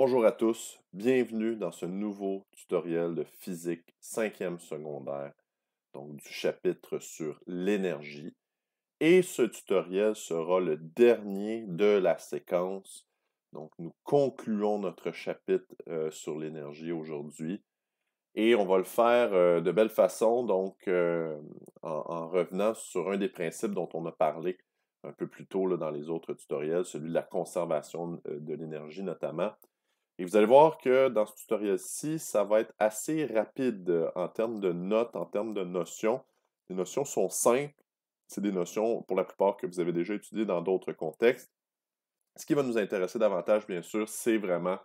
Bonjour à tous, bienvenue dans ce nouveau tutoriel de physique cinquième secondaire, donc du chapitre sur l'énergie. Et ce tutoriel sera le dernier de la séquence. Donc nous concluons notre chapitre euh, sur l'énergie aujourd'hui. Et on va le faire euh, de belle façon, donc euh, en, revenant sur un des principes dont on a parlé un peu plus tôt dans les autres tutoriels, celui de la conservation de l'énergie notamment. Et vous allez voir que dans ce tutoriel-ci, ça va être assez rapide euh, en termes de notes, en termes de notions. Les notions sont simples. C'est des notions, pour la plupart, que vous avez déjà étudiées dans d'autres contextes. Ce qui va nous intéresser davantage, bien sûr, c'est vraiment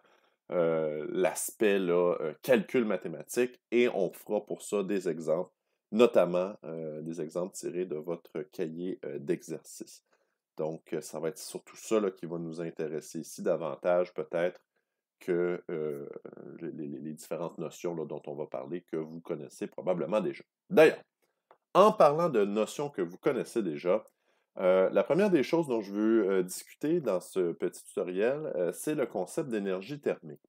euh, l'aspect euh, calcul mathématique et on fera pour ça des exemples, notamment des exemples tirés de votre cahier d'exercice. Donc, ça va être surtout ça qui va nous intéresser ici davantage, peut-être que euh, les, différentes notions dont on va parler que vous connaissez probablement déjà. D'ailleurs, en parlant de notions que vous connaissez déjà, euh, la première des choses dont je veux euh, discuter dans ce petit tutoriel, c'est le concept d'énergie thermique.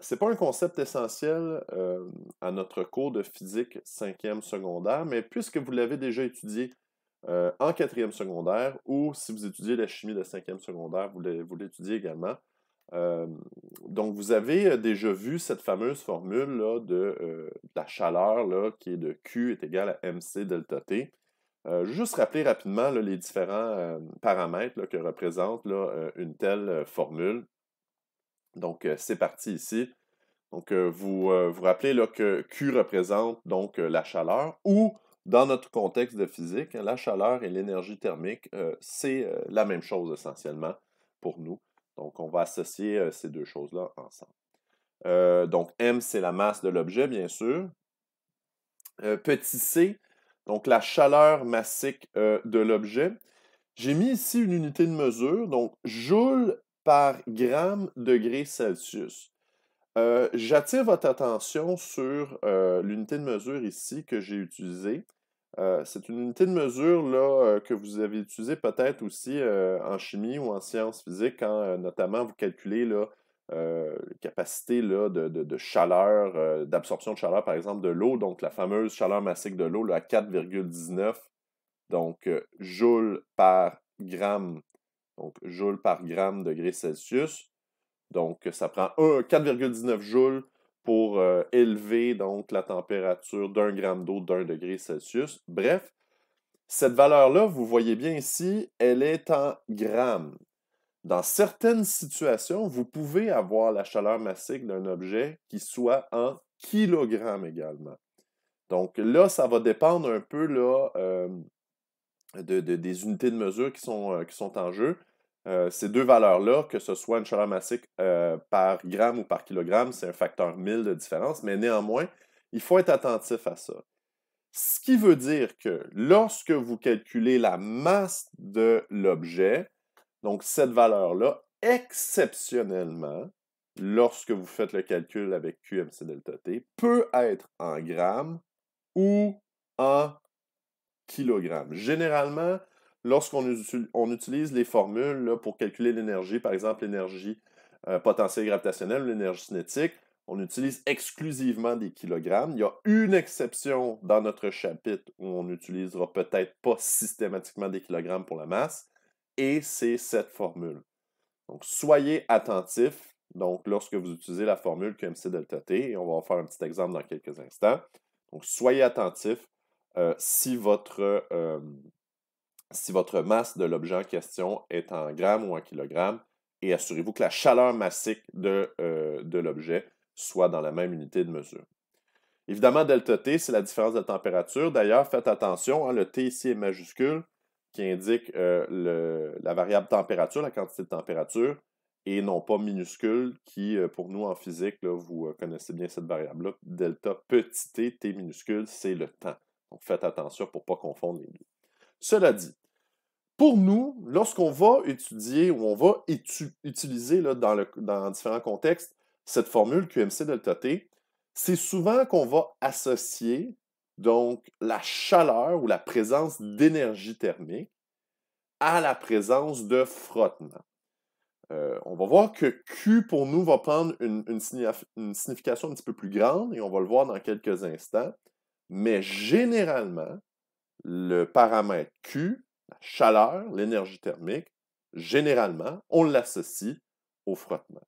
Ce n'est pas un concept essentiel à notre cours de physique 5e secondaire, mais puisque vous l'avez déjà étudié en 4e secondaire, ou si vous étudiez la chimie de 5e secondaire, vous l'étudiez également, euh, donc, vous avez euh, déjà vu cette fameuse formule euh, de, la chaleur qui est de Q est égal à mc delta T. je vais juste rappeler rapidement les différents paramètres que représente une telle formule. Donc, c'est parti ici. Donc, vous vous rappelez que Q représente donc la chaleur ou, dans notre contexte de physique, hein, la chaleur et l'énergie thermique, c'est la même chose essentiellement pour nous. Donc, on va associer euh, ces deux choses-là ensemble. Euh, donc, M, c'est la masse de l'objet, bien sûr. Euh, petit c, donc la chaleur massique de l'objet. J'ai mis ici une unité de mesure, donc joule par gramme degré Celsius. J'attire votre attention sur l'unité de mesure ici que j'ai utilisée. Euh, c'est une unité de mesure euh, que vous avez utilisée peut-être aussi euh, en chimie ou en sciences physiques quand hein, notamment vous calculez la capacité de, chaleur, d'absorption de chaleur par exemple de l'eau, donc la fameuse chaleur massique de l'eau à 4,19 donc joule par gramme, donc joules par gramme degré Celsius. Donc ça prend 4,19 joules pour euh, élever donc la température d'un gramme d'eau d'un degré Celsius. Bref, cette valeur-là, vous voyez bien ici, elle est en grammes. Dans certaines situations, vous pouvez avoir la chaleur massique d'un objet qui soit en kilogrammes également. Donc là, ça va dépendre un peu euh, des unités de mesure qui sont euh, en jeu. Euh, ces deux valeurs-là, que ce soit une chaleur massique euh, par gramme ou par kilogramme, c'est un facteur 1000 de différence, mais néanmoins, il faut être attentif à ça. Ce qui veut dire que lorsque vous calculez la masse de l'objet, donc cette valeur-là, exceptionnellement, lorsque vous faites le calcul avec QMC delta T, peut être en grammes ou en kilogrammes. Généralement, lorsqu'on utilise les formules pour calculer l'énergie, par exemple l'énergie euh, potentielle gravitationnelle, l'énergie cinétique, on utilise exclusivement des kilogrammes. Il y a une exception dans notre chapitre où on n'utilisera peut-être pas systématiquement des kilogrammes pour la masse, et c'est cette formule. Donc, soyez attentifs. Donc, lorsque vous utilisez la formule QMC delta T, et on va en faire un petit exemple dans quelques instants. Donc, soyez attentifs euh, si votre euh, si votre masse de l'objet en question est en grammes ou en kilogrammes et assurez-vous que la chaleur massique de, euh, de l'objet soit dans la même unité de mesure. Évidemment, delta T, c'est la différence de température. D'ailleurs, faites attention, hein, le T ici est majuscule, qui indique euh, le, la variable température, la quantité de température, et non pas minuscule, qui, euh, pour nous en physique, vous connaissez bien cette variable-là. Delta petit t, t minuscule, c'est le temps. Donc faites attention pour ne pas confondre les deux. Cela dit, pour nous, lorsqu'on va étudier ou on va utiliser dans, différents contextes cette formule QMC delta T, c'est souvent qu'on va associer donc la chaleur ou la présence d'énergie thermique à la présence de frottement. Euh, on va voir que Q pour nous va prendre une signification un petit peu plus grande et on va le voir dans quelques instants. Mais généralement, le paramètre Q la chaleur, l'énergie thermique, généralement, on l'associe au frottement.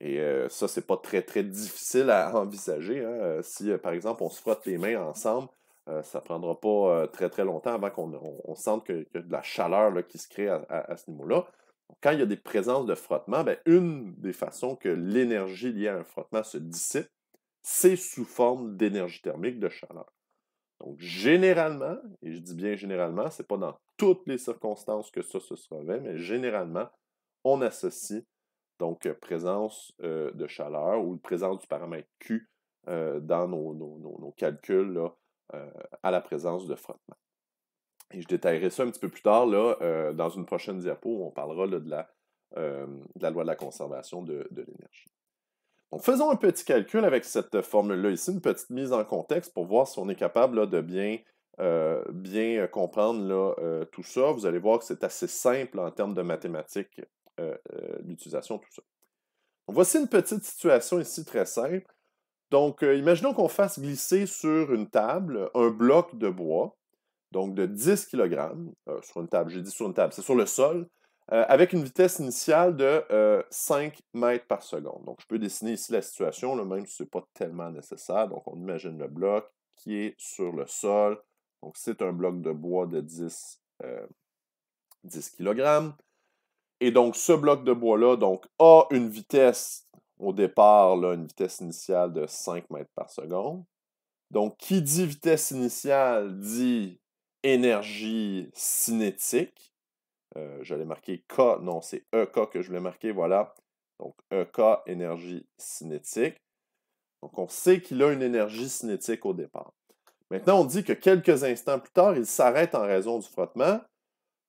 Et ça, ça, c'est pas très, très difficile à envisager. Hein, si, par exemple, on se frotte les mains ensemble, ça ça prendra pas très, très longtemps avant qu'on sente qu'il y a de la chaleur qui se crée à, ce niveau-là. Quand il y a des présences de frottement, ben, une des façons que l'énergie liée à un frottement se dissipe, c'est sous forme d'énergie thermique, de chaleur. Donc, généralement, et je dis bien généralement, ce n'est pas dans toutes les circonstances que ça se sera mais généralement, on associe donc euh, présence euh, de chaleur ou présence du paramètre Q euh, dans nos, calculs à la présence de frottement. Et je détaillerai ça un petit peu plus tard là, dans une prochaine diapo où on parlera de, la, loi de la conservation de l'énergie faisons un petit calcul avec cette formule-là ici, une petite mise en contexte pour voir si on est capable de bien, euh, bien euh, comprendre euh, tout ça. Vous allez voir que c'est assez simple en termes de mathématiques, l'utilisation de tout ça. voici une petite situation ici très simple. Donc, imaginons qu'on fasse glisser sur une table un bloc de bois, donc de 10 kg, sur une table, j'ai dit sur une table, c'est sur le sol, euh, avec une vitesse initiale de 5 euh, mètres par seconde. Donc, je peux dessiner ici la situation, même si ce n'est pas tellement nécessaire. Donc, on imagine le bloc qui est sur le sol. Donc, c'est un bloc de bois de 10, 10 kg. Et donc, ce bloc de bois-là donc, a une vitesse au départ, là, une vitesse initiale de 5 mètres par seconde. Donc, qui dit vitesse initiale dit énergie cinétique. Euh, j'allais marquer K, non, c'est EK que je voulais marquer, voilà. Donc EK, énergie cinétique. Donc on sait qu'il a une énergie cinétique au départ. Maintenant, on dit que quelques instants plus tard, il s'arrête en raison du frottement.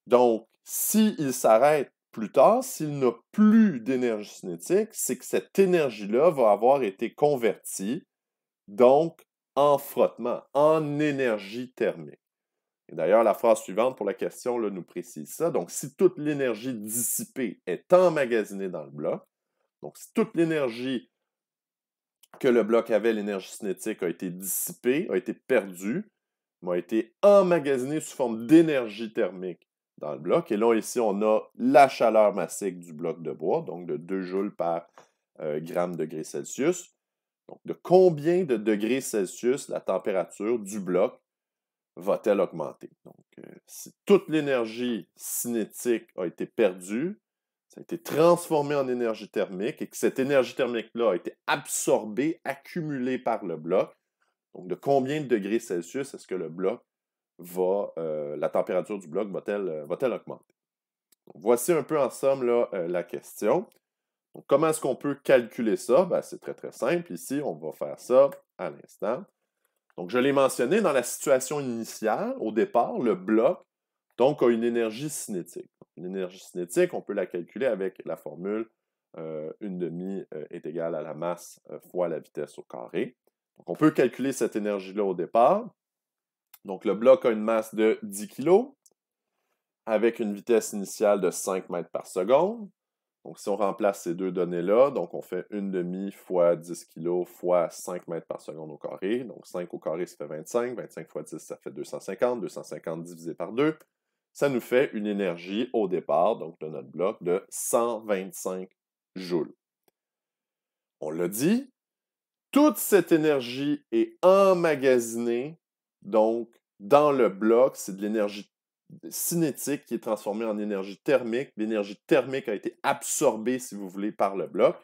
Donc, s'il s'arrête plus tard, s'il n'a plus d'énergie cinétique, c'est que cette énergie-là va avoir été convertie, donc en frottement, en énergie thermique d'ailleurs, la phrase suivante pour la question nous précise ça. Donc, si toute l'énergie dissipée est emmagasinée dans le bloc, donc si toute l'énergie que le bloc avait, l'énergie cinétique, a été dissipée, a été perdue, mais a été emmagasinée sous forme d'énergie thermique dans le bloc. Et là, ici, on a la chaleur massique du bloc de bois, donc de 2 joules par euh, gramme degré Celsius. Donc, de combien de degrés Celsius la température du bloc va-t-elle augmenter? Donc, euh, si toute l'énergie cinétique a été perdue, ça a été transformé en énergie thermique et que cette énergie thermique-là a été absorbée, accumulée par le bloc. Donc, de combien de degrés Celsius est-ce que le bloc va, euh, la température du bloc va-t-elle euh, augmenter? voici un peu en somme la question. comment est-ce qu'on peut calculer ça? Ben, c'est très très simple. Ici, on va faire ça à l'instant. Donc, je l'ai mentionné dans la situation initiale, au départ, le bloc, donc, a une énergie cinétique. Une énergie cinétique, on peut la calculer avec la formule euh, une demi euh, est égale à la masse euh, fois la vitesse au carré. Donc, on peut calculer cette énergie-là au départ. Donc, le bloc a une masse de 10 kg avec une vitesse initiale de 5 mètres par seconde. Donc, si on remplace ces deux données-là, donc on fait une demi fois 10 kg fois 5 mètres par seconde au carré. Donc, 5 au carré, ça fait 25. 25 fois 10, ça fait 250. 250 divisé par 2, ça nous fait une énergie au départ, donc de notre bloc, de 125 joules. On l'a dit, toute cette énergie est emmagasinée, donc dans le bloc, c'est de l'énergie cinétique qui est transformée en énergie thermique. L'énergie thermique a été absorbée, si vous voulez, par le bloc.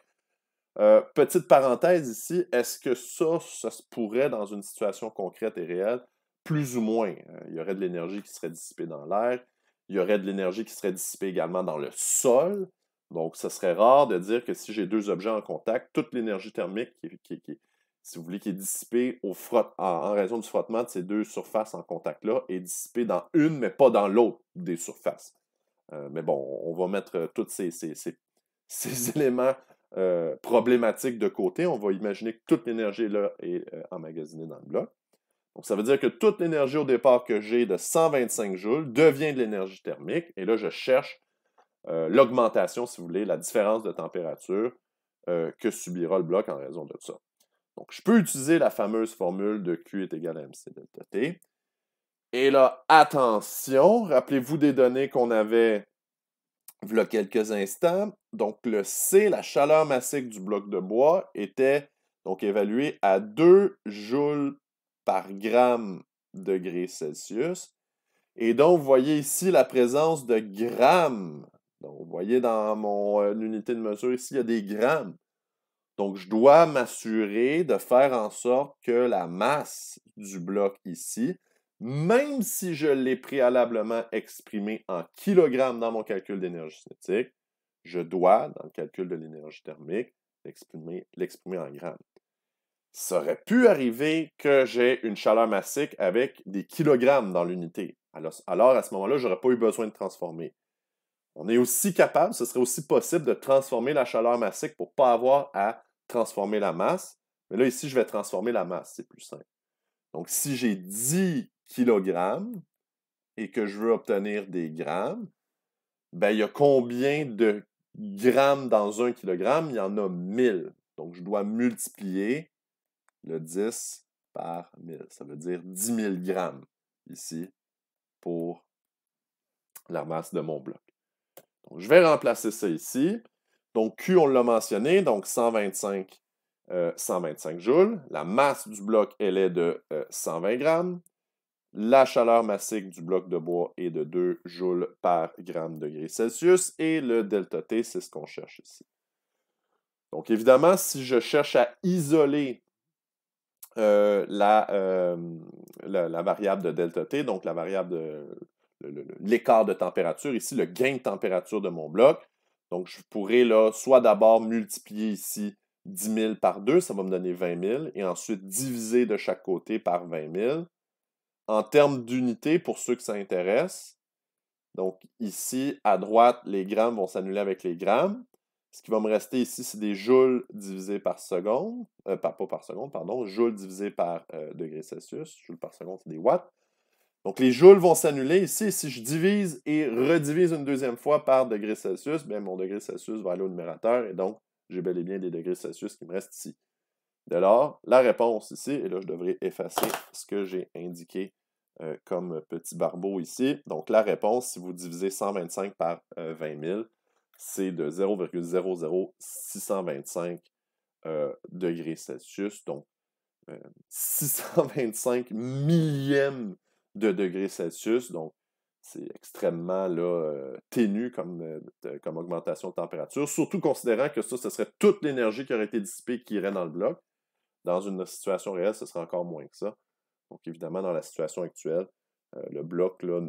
Euh, petite parenthèse ici, est-ce que ça, ça se pourrait dans une situation concrète et réelle? Plus ou moins. Hein. Il y aurait de l'énergie qui serait dissipée dans l'air. Il y aurait de l'énergie qui serait dissipée également dans le sol. Donc, ce serait rare de dire que si j'ai deux objets en contact, toute l'énergie thermique qui, qui, qui, si vous voulez, qui est dissipé au en, raison du frottement de ces deux surfaces en contact-là, est dissipé dans une, mais pas dans l'autre des surfaces. Euh, mais bon, on va mettre euh, tous ces, ces, éléments euh, problématiques de côté. On va imaginer que toute l'énergie là est emmagasinée dans le bloc. Donc, ça veut dire que toute l'énergie au départ que j'ai de 125 joules devient de l'énergie thermique. Et là, je cherche l'augmentation, si vous voulez, la différence de température que subira le bloc en raison de ça. Donc, je peux utiliser la fameuse formule de Q est égal à MC delta T. Et là, attention, rappelez-vous des données qu'on avait il y a quelques instants. Donc, le C, la chaleur massique du bloc de bois, était donc évaluée à 2 joules par gramme degré Celsius. Et donc, vous voyez ici la présence de grammes. Donc, vous voyez dans mon euh, unité de mesure ici, il y a des grammes. Donc, je dois m'assurer de faire en sorte que la masse du bloc ici, même si je l'ai préalablement exprimée en kilogrammes dans mon calcul d'énergie cinétique, je dois, dans le calcul de l'énergie thermique, l'exprimer en grammes. Ça aurait pu arriver que j'ai une chaleur massique avec des kilogrammes dans l'unité. Alors, alors, à ce moment-là, je n'aurais pas eu besoin de transformer. On est aussi capable, ce serait aussi possible de transformer la chaleur massique pour ne pas avoir à transformer la masse. Mais là, ici, je vais transformer la masse, c'est plus simple. Donc, si j'ai 10 kg et que je veux obtenir des grammes, ben, il y a combien de grammes dans un kg? Il y en a 1000. Donc, je dois multiplier le 10 par 1000. Ça veut dire 10 000 grammes ici pour la masse de mon bloc. Donc, je vais remplacer ça ici. Donc Q, on l'a mentionné, donc 125, 125 euh, joules. La masse du bloc, elle est de 120 euh, grammes. La chaleur massique du bloc de bois est de 2 joules par gramme degré Celsius. Et le delta T, c'est ce qu'on cherche ici. Donc évidemment, si je cherche à isoler euh, la, la, variable de delta T, donc la variable de l'écart de température, ici le gain de température de mon bloc, donc, je pourrais là, soit d'abord multiplier ici 10 000 par 2, ça va me donner 20 000, et ensuite diviser de chaque côté par 20 000. En termes d'unités, pour ceux que ça intéresse, donc ici, à droite, les grammes vont s'annuler avec les grammes. Ce qui va me rester ici, c'est des joules divisés par seconde, euh, pas, par seconde, pardon, joules divisés par euh, degré Celsius, joules par seconde, c'est des watts. Donc, les joules vont s'annuler ici. Si je divise et redivise une deuxième fois par degré Celsius, ben, mon degré Celsius va aller au numérateur et donc, j'ai bel et bien des degrés Celsius qui me restent ici. Dès lors, la réponse ici, et là, je devrais effacer ce que j'ai indiqué euh, comme petit barbeau ici. Donc, la réponse, si vous divisez 125 par 20 euh, 000, c'est de 0,00625 euh, degrés Celsius, donc 625 millièmes de degrés Celsius. Donc, c'est extrêmement là, euh, ténu comme, euh, comme augmentation de température, surtout considérant que ça, ce serait toute l'énergie qui aurait été dissipée qui irait dans le bloc. Dans une situation réelle, ce serait encore moins que ça. Donc, évidemment, dans la situation actuelle, euh, le bloc, là,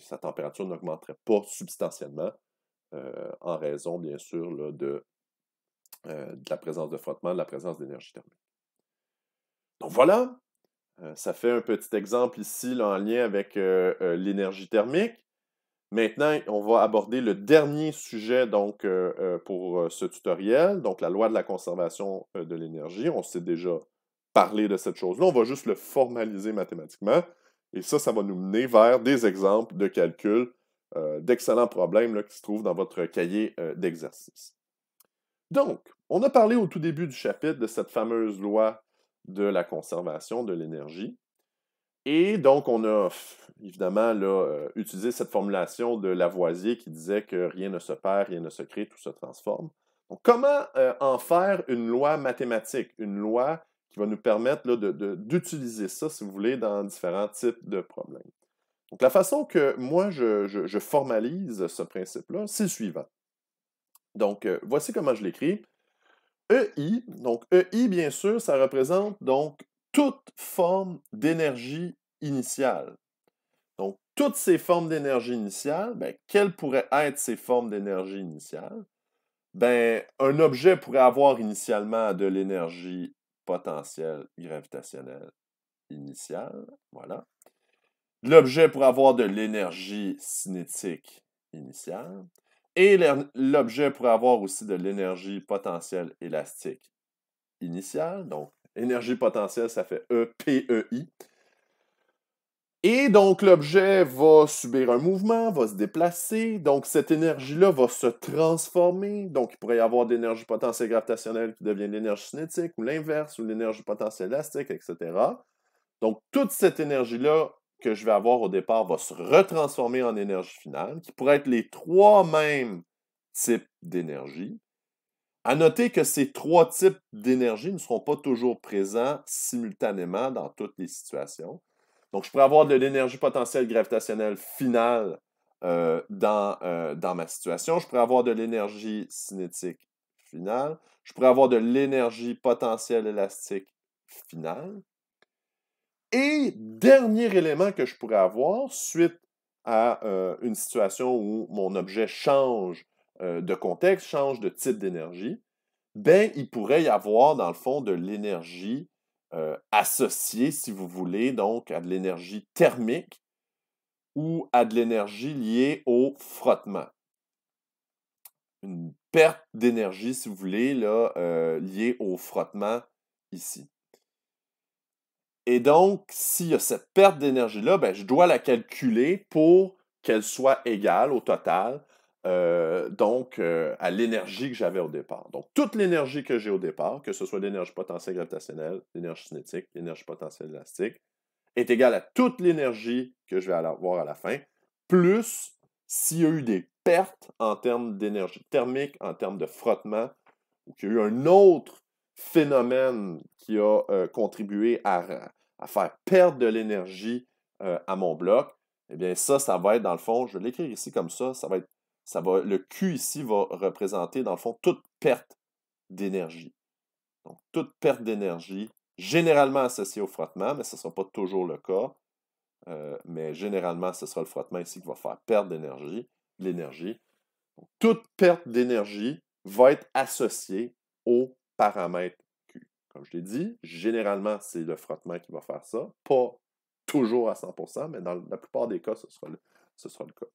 sa température n'augmenterait pas substantiellement en raison, bien sûr, là, de la présence de frottement, de la présence d'énergie thermique. Donc voilà, euh, ça fait un petit exemple ici en lien avec euh, euh, l'énergie thermique. Maintenant, on va aborder le dernier sujet donc, pour ce tutoriel, donc la loi de la conservation de l'énergie. On s'est déjà parlé de cette chose-là. On va juste le formaliser mathématiquement. Et ça, ça va nous mener vers des exemples de calcul d'excellents problèmes qui se trouvent dans votre cahier d'exercice. Donc, on a parlé au tout début du chapitre de cette fameuse loi de la conservation de l'énergie. Et donc, on a évidemment euh, utilisé cette formulation de Lavoisier qui disait que rien ne se perd, rien ne se crée, tout se transforme. Donc, comment euh, en faire une loi mathématique, une loi qui va nous permettre d'utiliser ça, si vous voulez, dans différents types de problèmes? Donc, la façon que moi, je, formalise ce principe-là, c'est le suivant. Donc, euh, voici comment je l'écris. EI, donc EI, bien sûr, ça représente donc toute forme d'énergie initiale. Donc, toutes ces formes d'énergie initiale, ben, quelles pourraient être ces formes d'énergie initiale? Ben, un objet pourrait avoir initialement de l'énergie potentielle gravitationnelle initiale, voilà. L'objet pourrait avoir de l'énergie cinétique initiale et l'objet pourrait avoir aussi de l'énergie potentielle élastique initiale. Donc, énergie potentielle, ça fait EPEI. Et donc, l'objet va subir un mouvement, va se déplacer. Donc, cette énergie-là va se transformer. Donc, il pourrait y avoir d'énergie l'énergie potentielle gravitationnelle qui devient l'énergie cinétique, ou l'inverse, ou l'énergie potentielle élastique, etc. Donc, toute cette énergie-là que je vais avoir au départ va se retransformer en énergie finale, qui pourraient être les trois mêmes types d'énergie. À noter que ces trois types d'énergie ne seront pas toujours présents simultanément dans toutes les situations. Donc, je pourrais avoir de l'énergie potentielle gravitationnelle finale euh, euh, dans ma situation. Je pourrais avoir de l'énergie cinétique finale. Je pourrais avoir de l'énergie potentielle élastique finale. Et dernier élément que je pourrais avoir suite à euh, une situation où mon objet change euh, de contexte, change de type d'énergie, ben, il pourrait y avoir, dans le fond, de l'énergie euh, associée, si vous voulez, donc à de l'énergie thermique ou à de l'énergie liée au frottement. Une perte d'énergie, si vous voulez, là, liée au frottement ici. Et donc, s'il y a cette perte d'énergie-là, ben, je dois la calculer pour qu'elle soit égale au total euh, donc, euh, à l'énergie que j'avais au départ. Donc, toute l'énergie que j'ai au départ, que ce soit l'énergie potentielle gravitationnelle, l'énergie cinétique, l'énergie potentielle élastique, est égale à toute l'énergie que je vais avoir à la fin, plus s'il y a eu des pertes en termes d'énergie thermique, en termes de frottement, ou qu'il y a eu un autre phénomène qui a euh, contribué à, à faire perdre de l'énergie euh, à mon bloc, eh bien ça, ça va être dans le fond, je vais l'écrire ici comme ça, ça va être, ça va, le Q ici va représenter dans le fond toute perte d'énergie. Donc toute perte d'énergie, généralement associée au frottement, mais ce ne sera pas toujours le cas. Euh, mais généralement, ce sera le frottement ici qui va faire perdre d'énergie, l'énergie. Toute perte d'énergie va être associée au paramètre comme je l'ai dit. Généralement, c'est le frottement qui va faire ça. Pas toujours à 100%, mais dans la plupart des cas, ce sera le, cas.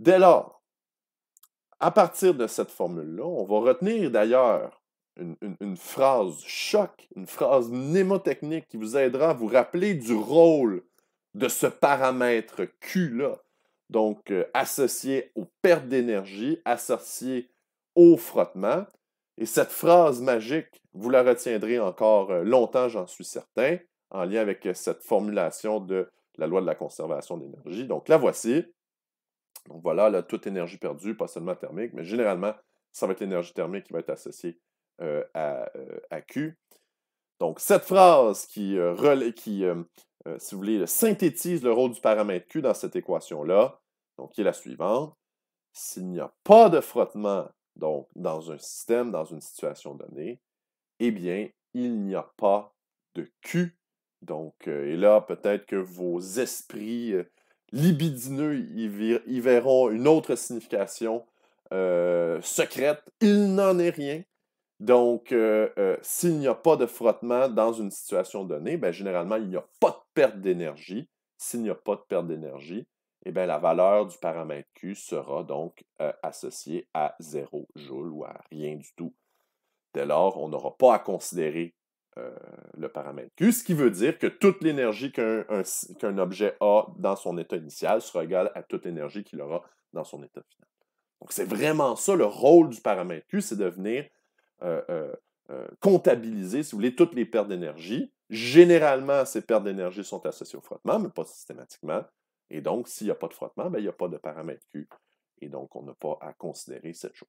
Dès lors, à partir de cette formule-là, on va retenir d'ailleurs une, phrase choc, une phrase mnémotechnique qui vous aidera à vous rappeler du rôle de ce paramètre Q-là. Donc, euh, associé aux pertes d'énergie, associé au frottement, et cette phrase magique, vous la retiendrez encore euh, longtemps, j'en suis certain, en lien avec euh, cette formulation de la loi de la conservation d'énergie. Donc la voici. Donc voilà, toute énergie perdue, pas seulement thermique, mais généralement, ça va être l'énergie thermique qui va être associée euh, à, Q. Donc cette phrase qui, qui si vous voulez, synthétise le rôle du paramètre Q dans cette équation-là, donc qui est la suivante. S'il n'y a pas de frottement donc dans un système, dans une situation donnée, eh bien, il n'y a pas de Q. Donc, euh, et là, peut-être que vos esprits euh, libidineux y, verront une autre signification euh, secrète. Il n'en est rien. Donc, s'il n'y a pas de frottement dans une situation donnée, ben, généralement, il n'y a pas de perte d'énergie. S'il n'y a pas de perte d'énergie, eh la valeur du paramètre Q sera donc euh, associée à 0 joule ou à rien du tout. Dès lors, on n'aura pas à considérer euh, le paramètre Q, ce qui veut dire que toute l'énergie qu'un objet a dans son état initial sera égale à toute l'énergie qu'il aura dans son état final. Donc, c'est vraiment ça le rôle du paramètre Q, c'est de venir euh, comptabiliser, si vous voulez, toutes les pertes d'énergie. Généralement, ces pertes d'énergie sont associées au frottement, mais pas systématiquement. Et donc, s'il n'y a pas de frottement, ben, il n'y a pas de paramètre Q. Et donc, on n'a pas à considérer cette chose.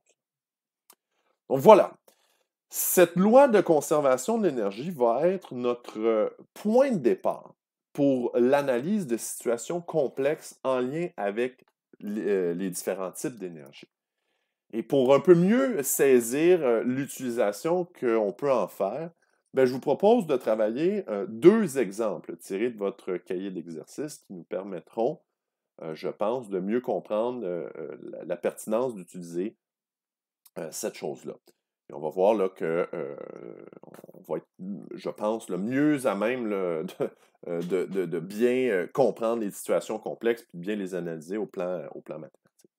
Donc voilà. Cette loi de conservation de l'énergie va être notre euh, point de départ pour l'analyse de situations complexes en lien avec euh, les différents types d'énergie. Et pour un peu mieux saisir euh, l'utilisation qu'on peut en faire, ben, je vous propose de travailler euh, deux exemples tirés de votre cahier d'exercice qui nous permettront, euh, je pense, de mieux comprendre euh, la, pertinence d'utiliser cette chose-là. Et on va voir là, que on va être, je pense, le mieux à même de, bien comprendre les situations complexes et bien les analyser au plan, au plan mathématique.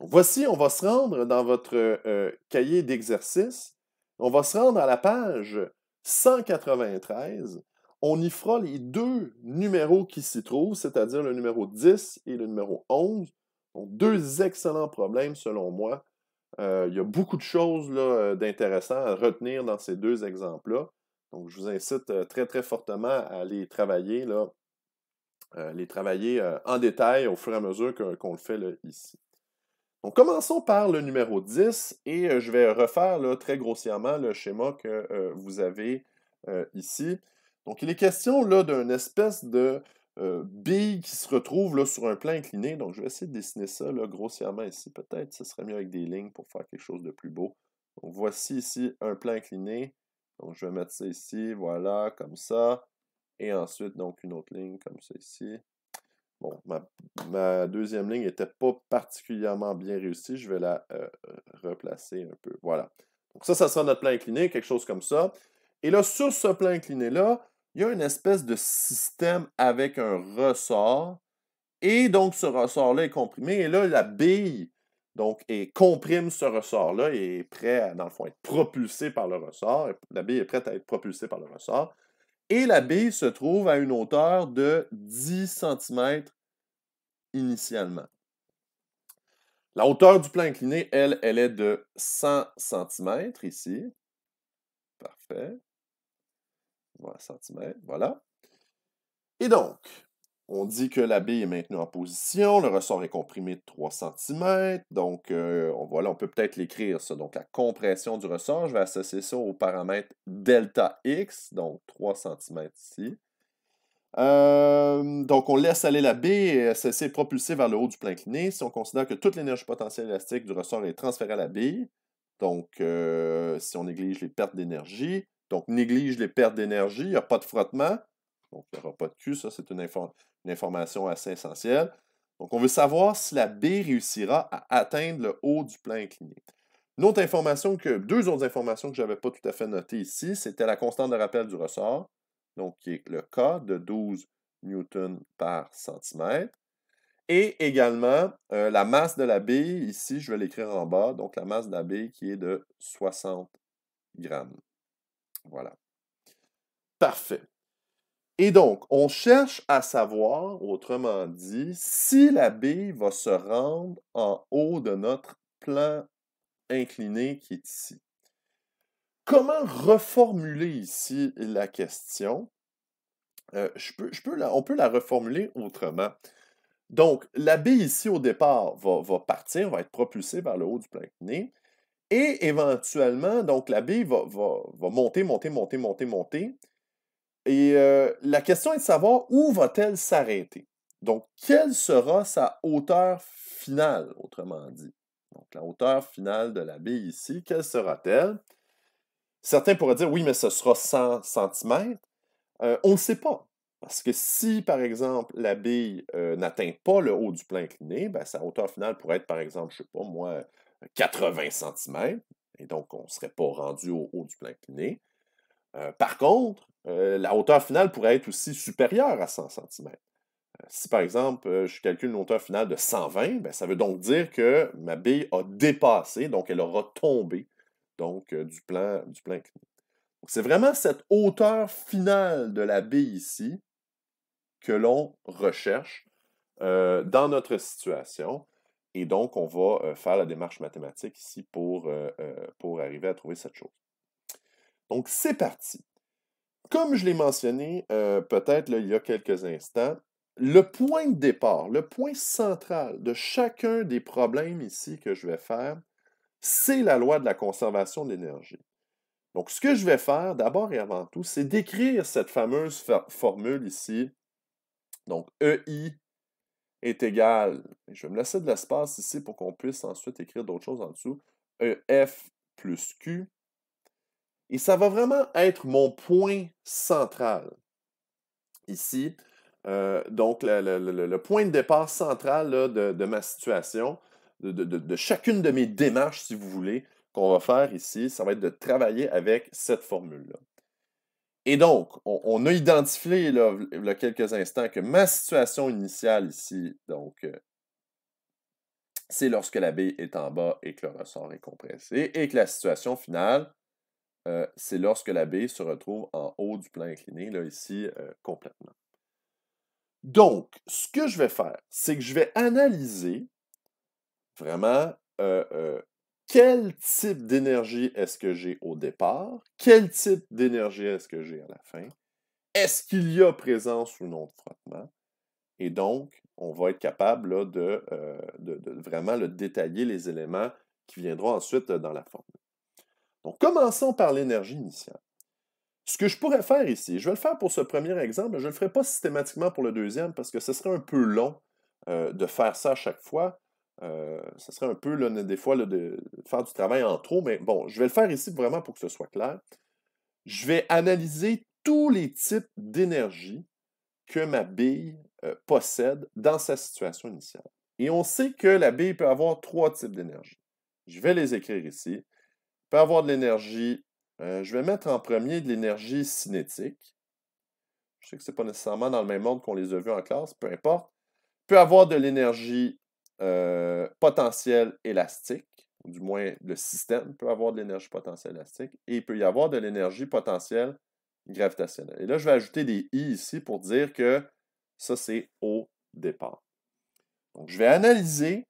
voici, on va se rendre dans votre cahier d'exercice. On va se rendre à la page 193, on y fera les deux numéros qui s'y trouvent, c'est-à-dire le numéro 10 et le numéro 11. Donc, deux excellents problèmes selon moi. Euh, il y a beaucoup de choses euh, d'intéressant à retenir dans ces deux exemples-là. Donc, je vous incite euh, très, très fortement à les travailler, là, les travailler en détail au fur et à mesure qu'on le fait ici. Donc, commençons par le numéro 10 et euh, je vais refaire très grossièrement le schéma que euh, vous avez euh, ici. Donc, il est question d'une espèce de bille qui se retrouve sur un plan incliné. Donc, je vais essayer de dessiner ça grossièrement ici. Peut-être ce serait mieux avec des lignes pour faire quelque chose de plus beau. Donc, voici ici un plan incliné. Donc, je vais mettre ça ici, voilà, comme ça. Et ensuite, donc, une autre ligne comme ça ici. Bon, ma, deuxième ligne n'était pas particulièrement bien réussie. Je vais la euh, replacer un peu. Voilà. Donc ça, ça sera notre plan incliné, quelque chose comme ça. Et là, sur ce plan incliné-là, il y a une espèce de système avec un ressort. Et donc, ce ressort-là est comprimé. Et là, la bille donc, est comprime ce ressort-là et est prêt à, dans le fond, être propulsé par le ressort. La bille est prête à être propulsée par le ressort et la bille se trouve à une hauteur de 10 cm initialement. La hauteur du plan incliné, elle, elle est de 100 cm ici. Parfait. Voilà, cm. voilà. Et donc, on dit que la bille est maintenue en position, le ressort est comprimé de 3 cm, donc euh, on, voilà, on peut peut-être l'écrire ça. Donc la compression du ressort, je vais associer ça au paramètre delta X, donc 3 cm ici. Euh, donc on laisse aller la bille et elle s'est propulsée vers le haut du plan incliné. Si on considère que toute l'énergie potentielle élastique du ressort est transférée à la bille, donc euh, si on néglige les pertes d'énergie, donc néglige les pertes d'énergie, il n'y a pas de frottement, donc il n'y aura pas de cul, ça c'est une information une information assez essentielle. Donc, on veut savoir si la baie réussira à atteindre le haut du plan incliné. Une autre information que, deux autres informations que je n'avais pas tout à fait notées ici, c'était la constante de rappel du ressort, donc qui est le K de 12 newtons par centimètre. Et également, euh, la masse de la bille, ici, je vais l'écrire en bas, donc la masse de la bille qui est de 60 grammes. Voilà. Parfait. Et donc, on cherche à savoir, autrement dit, si la baie va se rendre en haut de notre plan incliné qui est ici. Comment reformuler ici la question? Euh, on peut la reformuler autrement. Donc, la baie ici au départ va, partir, va être propulsée vers le haut du plan incliné. Et éventuellement, donc la baie va monter, monter, monter, monter, monter. Et euh, la question est de savoir où va-t-elle s'arrêter. Donc, quelle sera sa hauteur finale, autrement dit? Donc, la hauteur finale de la bille ici, quelle sera-t-elle? Certains pourraient dire, oui, mais ce sera 100 cm. Euh, on ne sait pas. Parce que si, par exemple, la bille euh, n'atteint pas le haut du plein incliné, ben, sa hauteur finale pourrait être, par exemple, je ne sais pas moi, 80 cm. Et donc, on ne serait pas rendu au haut du plein incliné. par contre, euh, la hauteur finale pourrait être aussi supérieure à 100 cm. Euh, si par exemple, euh, je calcule une hauteur finale de 120, ben, ça veut donc dire que ma bille a dépassé, donc elle aura tombé donc, du, plan, du plan C'est vraiment cette hauteur finale de la bille ici que l'on recherche dans notre situation. Et donc, on va faire la démarche mathématique ici pour, pour arriver à trouver cette chose. Donc, c'est parti comme je l'ai mentionné euh, peut-être il y a quelques instants, le point de départ, le point central de chacun des problèmes ici que je vais faire, c'est la loi de la conservation de l'énergie. Donc, ce que je vais faire d'abord et avant tout, c'est décrire cette fameuse formule ici. Donc, EI est égal, je vais me laisser de l'espace ici pour qu'on puisse ensuite écrire d'autres choses en dessous, EF plus Q et ça va vraiment être mon point central ici. Euh, donc, le, point de départ central de, ma situation, de, chacune de mes démarches, si vous voulez, qu'on va faire ici, ça va être de travailler avec cette formule-là. Et donc, on, a identifié il y a quelques instants que ma situation initiale ici, donc, euh, c'est lorsque la baie est en bas et que le ressort est compressé, et que la situation finale, euh, c'est lorsque la baie se retrouve en haut du plan incliné, là, ici, euh, complètement. Donc, ce que je vais faire, c'est que je vais analyser vraiment euh, quel type d'énergie est-ce que j'ai au départ, quel type d'énergie est-ce que j'ai à la fin, est-ce qu'il y a présence ou non de frottement, et donc, on va être capable de, vraiment le détailler les éléments qui viendront ensuite dans la formule commençons par l'énergie initiale. Ce que je pourrais faire ici, je vais le faire pour ce premier exemple, je ne le ferai pas systématiquement pour le deuxième parce que ce serait un peu long euh, de faire ça à chaque fois. Euh, ce serait un peu, des fois, de faire du travail en trop, mais bon, je vais le faire ici vraiment pour que ce soit clair. Je vais analyser tous les types d'énergie que ma bille euh, possède dans sa situation initiale. Et on sait que la bille peut avoir trois types d'énergie. Je vais les écrire ici peut avoir de l'énergie. Euh, je vais mettre en premier de l'énergie cinétique. Je sais que ce n'est pas nécessairement dans le même monde qu'on les a vus en classe, peu importe. Peut avoir de l'énergie euh, potentielle élastique, ou du moins le système peut avoir de l'énergie potentielle élastique, et il peut y avoir de l'énergie potentielle gravitationnelle. Et là, je vais ajouter des i ici pour dire que ça, c'est au départ. Donc, je vais analyser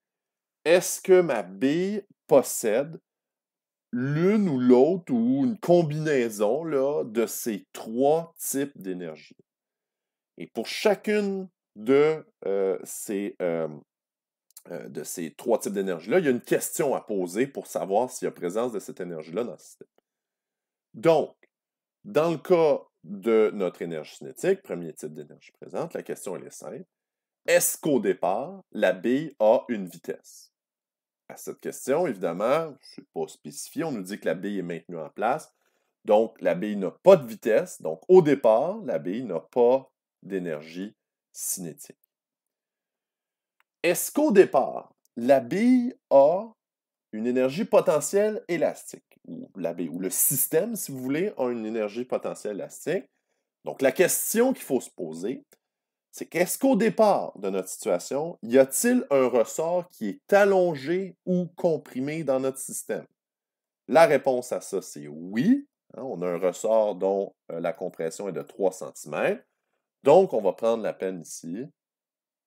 est-ce que ma bille possède l'une ou l'autre ou une combinaison de ces trois types d'énergie. Et pour chacune de, euh, ces, euh, euh, de ces trois types d'énergie-là, il y a une question à poser pour savoir s'il y a présence de cette énergie-là dans le système. Donc, dans le cas de notre énergie cinétique, premier type d'énergie présente, la question elle est simple. Est-ce qu'au départ, la bille a une vitesse? à cette question, évidemment, ne suis pas spécifié, on nous dit que la bille est maintenue en place. Donc, la bille n'a pas de vitesse. Donc, au départ, la bille n'a pas d'énergie cinétique. Est-ce qu'au départ, la bille a une énergie potentielle élastique? Ou, la ou le système, si vous voulez, a une énergie potentielle élastique. Donc, la question qu'il faut se poser, est ce qu'au départ de notre situation, y a-t-il un ressort qui est allongé ou comprimé dans notre système? La réponse à ça, c'est oui. Hein, on a un ressort dont euh, la compression est de 3 cm. Donc, on va prendre la peine ici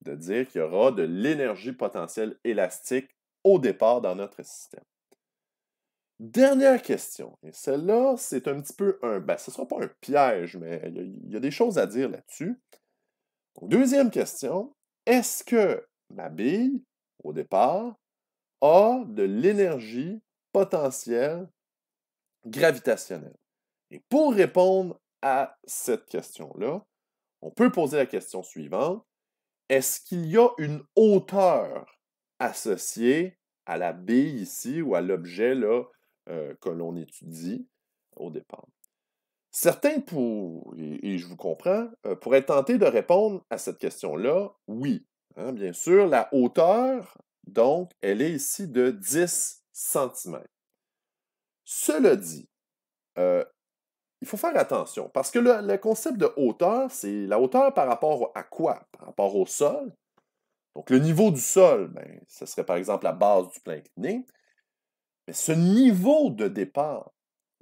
de dire qu'il y aura de l'énergie potentielle élastique au départ dans notre système. Dernière question, et celle-là, c'est un petit peu un... Ben, ce ne sera pas un piège, mais il y, a des choses à dire là-dessus. Deuxième question, est-ce que ma bille, au départ, a de l'énergie potentielle gravitationnelle? Et pour répondre à cette question-là, on peut poser la question suivante. Est-ce qu'il y a une hauteur associée à la bille ici ou à l'objet euh, que l'on étudie au départ? Certains, et, je vous comprends, euh, pourraient tenter de répondre à cette question-là, oui. Hein, bien sûr, la hauteur, donc, elle est ici de 10 cm. Cela dit, euh, il faut faire attention parce que le, concept de hauteur, c'est la hauteur par rapport à quoi? Par rapport au sol. Donc, le niveau du sol, ben, ce serait par exemple la base du plan incliné. Mais ce niveau de départ,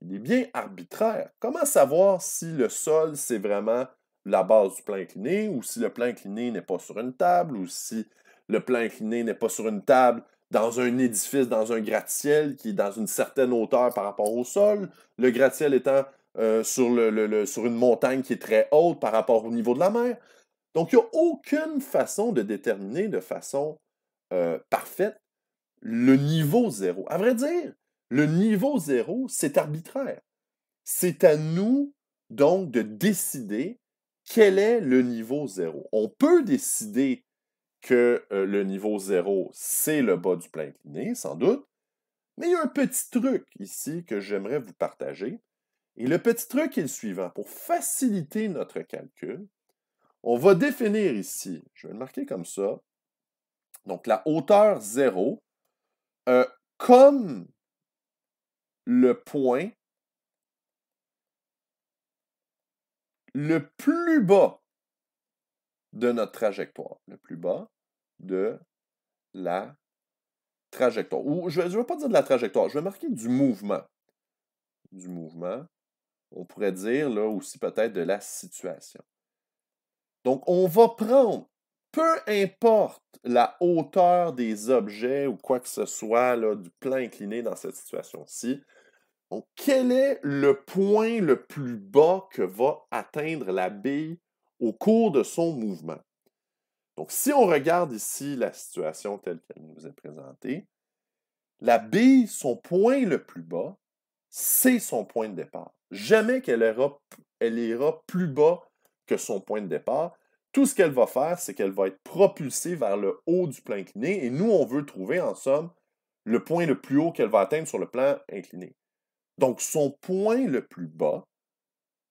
il est bien arbitraire. Comment savoir si le sol, c'est vraiment la base du plan incliné, ou si le plan incliné n'est pas sur une table, ou si le plan incliné n'est pas sur une table dans un édifice, dans un gratte-ciel qui est dans une certaine hauteur par rapport au sol, le gratte-ciel étant euh, sur, une montagne qui est très haute par rapport au niveau de la mer. Donc, il n'y a aucune façon de déterminer de façon euh, parfaite le niveau zéro. À vrai dire, le niveau zéro, c'est arbitraire. C'est à nous, donc, de décider quel est le niveau zéro. On peut décider que euh, le niveau zéro, c'est le bas du plein incliné, sans doute, mais il y a un petit truc ici que j'aimerais vous partager. Et le petit truc est le suivant. Pour faciliter notre calcul, on va définir ici, je vais le marquer comme ça, donc la hauteur zéro, euh, comme le point le plus bas de notre trajectoire, le plus bas de la trajectoire. Ou je ne veux pas dire de la trajectoire, je vais marquer du mouvement. Du mouvement, on pourrait dire là aussi peut-être de la situation. Donc on va prendre, peu importe la hauteur des objets ou quoi que ce soit du plan incliné dans cette situation-ci, Oh, quel est le point le plus bas que va atteindre la bille au cours de son mouvement? Donc, si on regarde ici la situation telle qu'elle nous est présentée, la bille, son point le plus bas, c'est son point de départ. Jamais qu'elle elle ira plus bas que son point de départ. Tout ce qu'elle va faire, c'est qu'elle va être propulsée vers le haut du plan incliné et nous, on veut trouver en somme le point le plus haut qu'elle va atteindre sur le plan incliné. Donc, son point le plus bas,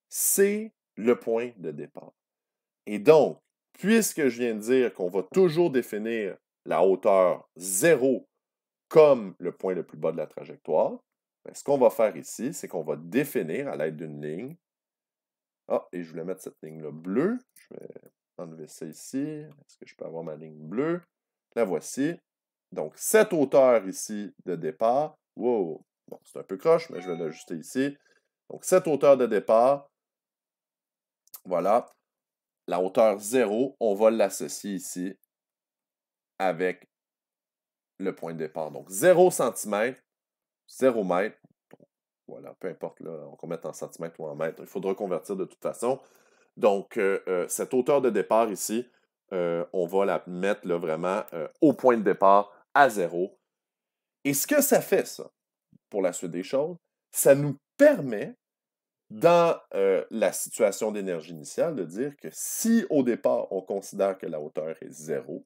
c'est le point de départ. Et donc, puisque je viens de dire qu'on va toujours définir la hauteur 0 comme le point le plus bas de la trajectoire, ben, ce qu'on va faire ici, c'est qu'on va définir à l'aide d'une ligne. Ah, et je voulais mettre cette ligne-là bleue. Je vais enlever ça ici. Est-ce que je peux avoir ma ligne bleue? La voici. Donc, cette hauteur ici de départ, wow, Bon, c'est un peu croche, mais je vais l'ajuster ici. Donc, cette hauteur de départ, voilà, la hauteur 0, on va l'associer ici avec le point de départ. Donc, 0 cm, 0 m, voilà, peu importe, là, on va mettre en centimètre ou en mètres, il faudra convertir de toute façon. Donc, euh, euh, cette hauteur de départ ici, euh, on va la mettre là, vraiment au point de départ à 0. Et ce que ça fait, ça, pour la suite des choses, ça nous permet, mmh. dans euh, la situation d'énergie initiale, de dire que si au départ on considère que la hauteur est zéro,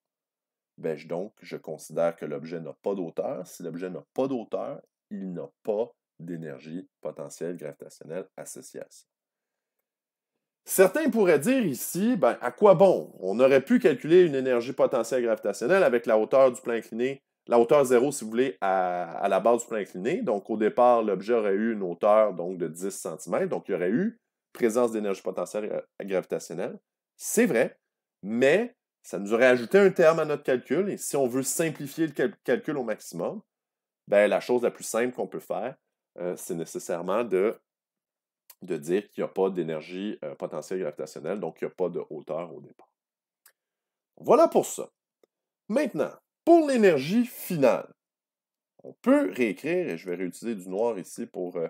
ben, donc je considère que l'objet n'a pas d'auteur. Si l'objet n'a pas d'auteur, il n'a pas d'énergie potentielle gravitationnelle associée à ça. Certains pourraient dire ici, ben, à quoi bon? On aurait pu calculer une énergie potentielle gravitationnelle avec la hauteur du plan incliné la hauteur zéro, si vous voulez, à, la base du plan incliné. Donc, au départ, l'objet aurait eu une hauteur donc, de 10 cm. Donc, il y aurait eu présence d'énergie potentielle euh, gravitationnelle. C'est vrai, mais ça nous aurait ajouté un terme à notre calcul. Et si on veut simplifier le calcul au maximum, ben, la chose la plus simple qu'on peut faire, euh, c'est nécessairement de, de dire qu'il n'y a pas d'énergie euh, potentielle gravitationnelle, donc il n'y a pas de hauteur au départ. Voilà pour ça. Maintenant, pour l'énergie finale, on peut réécrire, et je vais réutiliser du noir ici pour euh,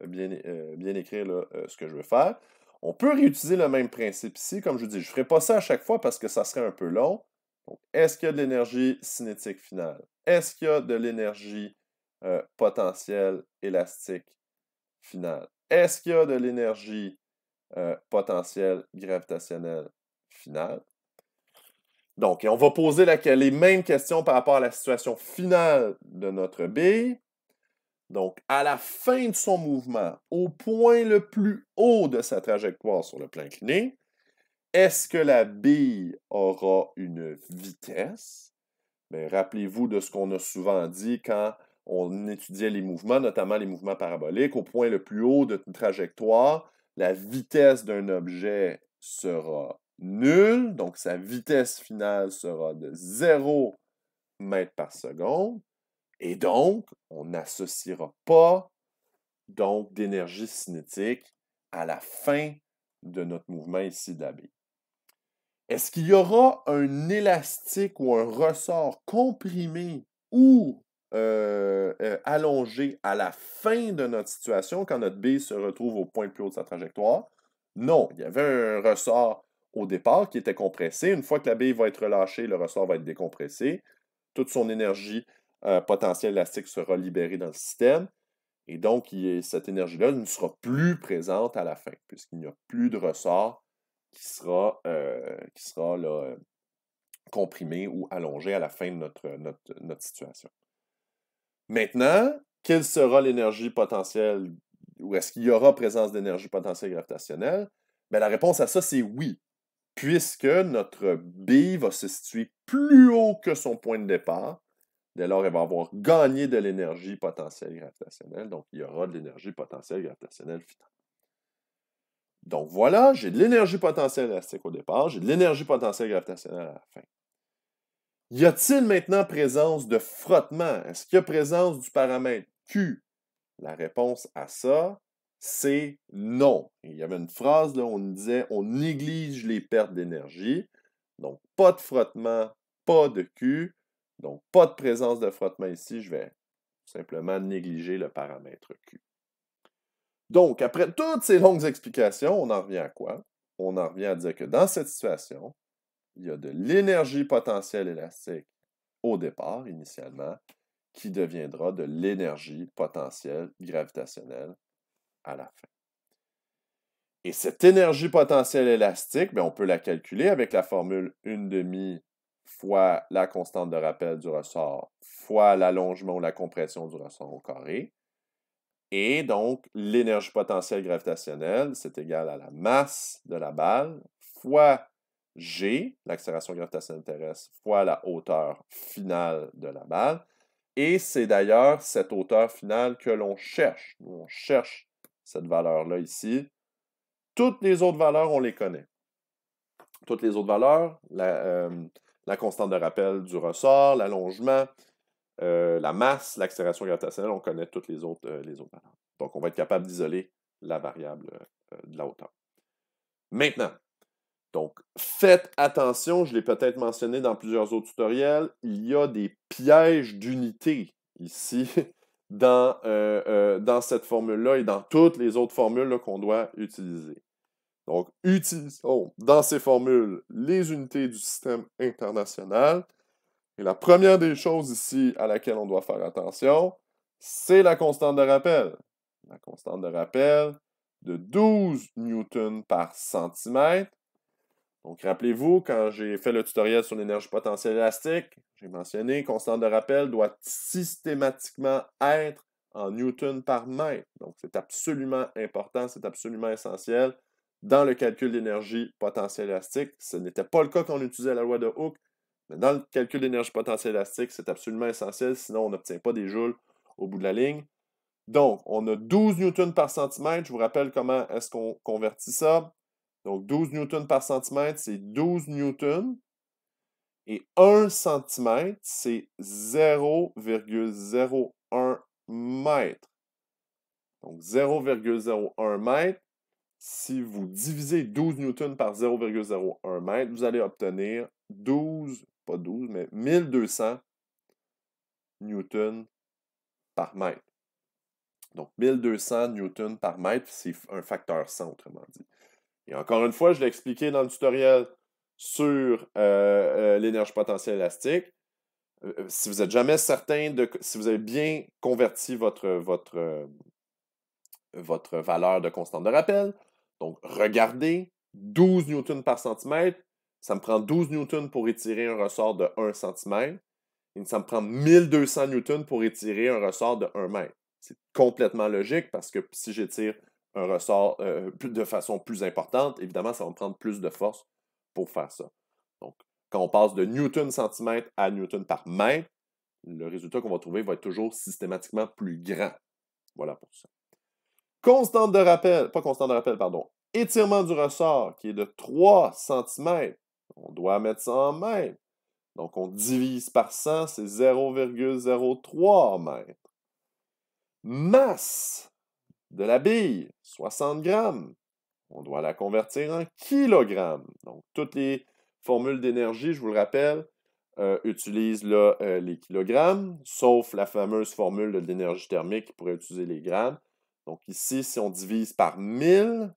euh, bien, euh, bien, écrire ce que je veux faire. On peut réutiliser le même principe ici. Comme je vous dis, je ne ferai pas ça à chaque fois parce que ça serait un peu long. Donc, est-ce qu'il y a de l'énergie cinétique finale? Est-ce qu'il y a de l'énergie potentielle élastique finale? Est-ce qu'il y a de l'énergie potentielle gravitationnelle finale? Donc, on va poser les mêmes questions par rapport à la situation finale de notre bille. Donc, à la fin de son mouvement, au point le plus haut de sa trajectoire sur le plan incliné, est-ce que la bille aura une vitesse? Mais ben, rappelez-vous de ce qu'on a souvent dit quand on étudiait les mouvements, notamment les mouvements paraboliques. Au point le plus haut de trajectoire, la vitesse d'un objet sera nul donc sa vitesse finale sera de 0 mètres par seconde, et donc on n'associera pas donc d'énergie cinétique à la fin de notre mouvement ici de la Est-ce qu'il y aura un élastique ou un ressort comprimé ou euh, euh, allongé à la fin de notre situation quand notre b se retrouve au point le plus haut de sa trajectoire? Non, il y avait un ressort au départ qui était compressé. Une fois que la bille va être relâchée, le ressort va être décompressé. Toute son énergie euh, potentielle élastique sera libérée dans le système. Et donc, cette énergie-là ne sera plus présente à la fin, puisqu'il n'y a plus de ressort qui sera, euh, qui sera comprimé ou allongé à la fin de notre, notre, situation. Maintenant, quelle sera l'énergie potentielle ou est-ce qu'il y aura présence d'énergie potentielle gravitationnelle? mais ben, la réponse à ça, c'est oui puisque notre B va se situer plus haut que son point de départ. Dès lors, elle va avoir gagné de l'énergie potentielle gravitationnelle, donc il y aura de l'énergie potentielle gravitationnelle finale. Donc voilà, j'ai de l'énergie potentielle élastique au départ, j'ai de l'énergie potentielle gravitationnelle à la fin. Y a-t-il maintenant présence de frottement? Est-ce qu'il y a présence du paramètre Q? La réponse à ça, c'est non. Il y avait une phrase, là, on disait, on néglige les pertes d'énergie. Donc, pas de frottement, pas de Q. Donc, pas de présence de frottement ici. Je vais simplement négliger le paramètre Q. Donc, après toutes ces longues explications, on en revient à quoi? On en revient à dire que dans cette situation, il y a de l'énergie potentielle élastique au départ, initialement, qui deviendra de l'énergie potentielle gravitationnelle à la fin. Et cette énergie potentielle élastique, ben, on peut la calculer avec la formule 1,5 demi fois la constante de rappel du ressort fois l'allongement ou la compression du ressort au carré. Et donc, l'énergie potentielle gravitationnelle, c'est égal à la masse de la balle fois G, l'accélération gravitationnelle terrestre, fois la hauteur finale de la balle. Et c'est d'ailleurs cette hauteur finale que l'on cherche. On cherche cette valeur-là ici. Toutes les autres valeurs, on les connaît. Toutes les autres valeurs, la, euh, constante de rappel du ressort, l'allongement, euh, la masse, l'accélération gravitationnelle, on connaît toutes les autres, euh, les autres valeurs. Donc, on va être capable d'isoler la variable de la hauteur. Maintenant, donc, faites attention, je l'ai peut-être mentionné dans plusieurs autres tutoriels, il y a des pièges d'unités ici Euh, euh, dans, cette formule-là et dans toutes les autres formules qu'on doit utiliser. Donc, utilisons dans ces formules les unités du système international. Et la première des choses ici à laquelle on doit faire attention, c'est la constante de rappel. La constante de rappel de 12 newtons par centimètre donc, rappelez-vous, quand j'ai fait le tutoriel sur l'énergie potentielle élastique, j'ai mentionné constante de rappel doit systématiquement être en newton par mètre. Donc, c'est absolument important, c'est absolument essentiel dans le calcul d'énergie potentielle élastique. Ce n'était pas le cas quand on utilisait la loi de Hooke, mais dans le calcul d'énergie potentielle élastique, c'est absolument essentiel, sinon on n'obtient pas des joules au bout de la ligne. Donc, on a 12 newtons par centimètre. Je vous rappelle comment est-ce qu'on convertit ça. Donc 12 newtons par centimètre, c'est 12 newtons. Et 1 cm, c'est 0,01 mètre. Donc 0,01 mètre, si vous divisez 12 newtons par 0,01 mètre, vous allez obtenir 12, pas 12, mais 1200 newtons par mètre. Donc 1200 newtons par mètre, c'est un facteur 100, autrement dit. Et encore une fois, je l'ai expliqué dans le tutoriel sur euh, euh, l'énergie potentielle élastique. Euh, si vous n'êtes jamais certain de si vous avez bien converti votre, votre, votre valeur de constante de rappel, donc regardez 12 newtons par centimètre, ça me prend 12 newtons pour étirer un ressort de 1 cm. Et ça me prend 1200 newtons pour étirer un ressort de 1 mètre. C'est complètement logique parce que si j'étire un ressort euh, de façon plus importante, évidemment, ça va me prendre plus de force pour faire ça. Donc, quand on passe de newton centimètre à newton par mètre, le résultat qu'on va trouver va être toujours systématiquement plus grand. Voilà pour ça. Constante de rappel, pas constante de rappel, pardon, étirement du ressort qui est de 3 cm. On doit mettre ça en mètres. Donc on divise par 100, c'est 0,03 mètres. Masse de la bille, 60 grammes. On doit la convertir en kilogrammes. Donc, toutes les formules d'énergie, je vous le rappelle, euh, utilisent euh, les kilogrammes, sauf la fameuse formule de l'énergie thermique qui pourrait utiliser les grammes. Donc, ici, si on divise par 1000,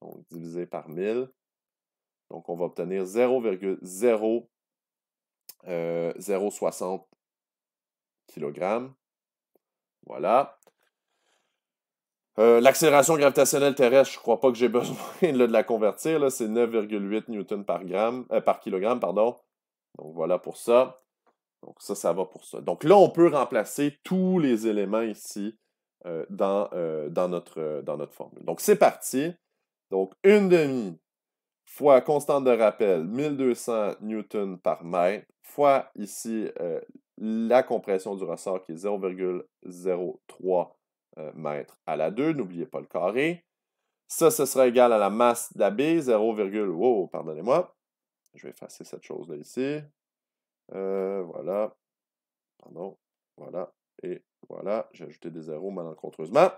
donc divisé par 1000, donc on va obtenir 0,060 euh, kg. Voilà. Euh, l'accélération gravitationnelle terrestre, je ne crois pas que j'ai besoin de la convertir. C'est 9,8 newton par, gramme, euh, par kilogramme. Pardon. Donc voilà pour ça. Donc ça, ça va pour ça. Donc là, on peut remplacer tous les éléments ici euh, dans, notre, dans notre formule. Donc c'est parti. Donc une demi fois constante de rappel, 1200 newtons par mètre, fois ici la compression du ressort qui est 0,03 euh, mètre à la 2, n'oubliez pas le carré. Ça, ce sera égal à la masse d'AB, 0, wow, pardonnez-moi. Je vais effacer cette chose-là ici. Euh, voilà. Pardon. Voilà. Et voilà. J'ai ajouté des zéros malencontreusement.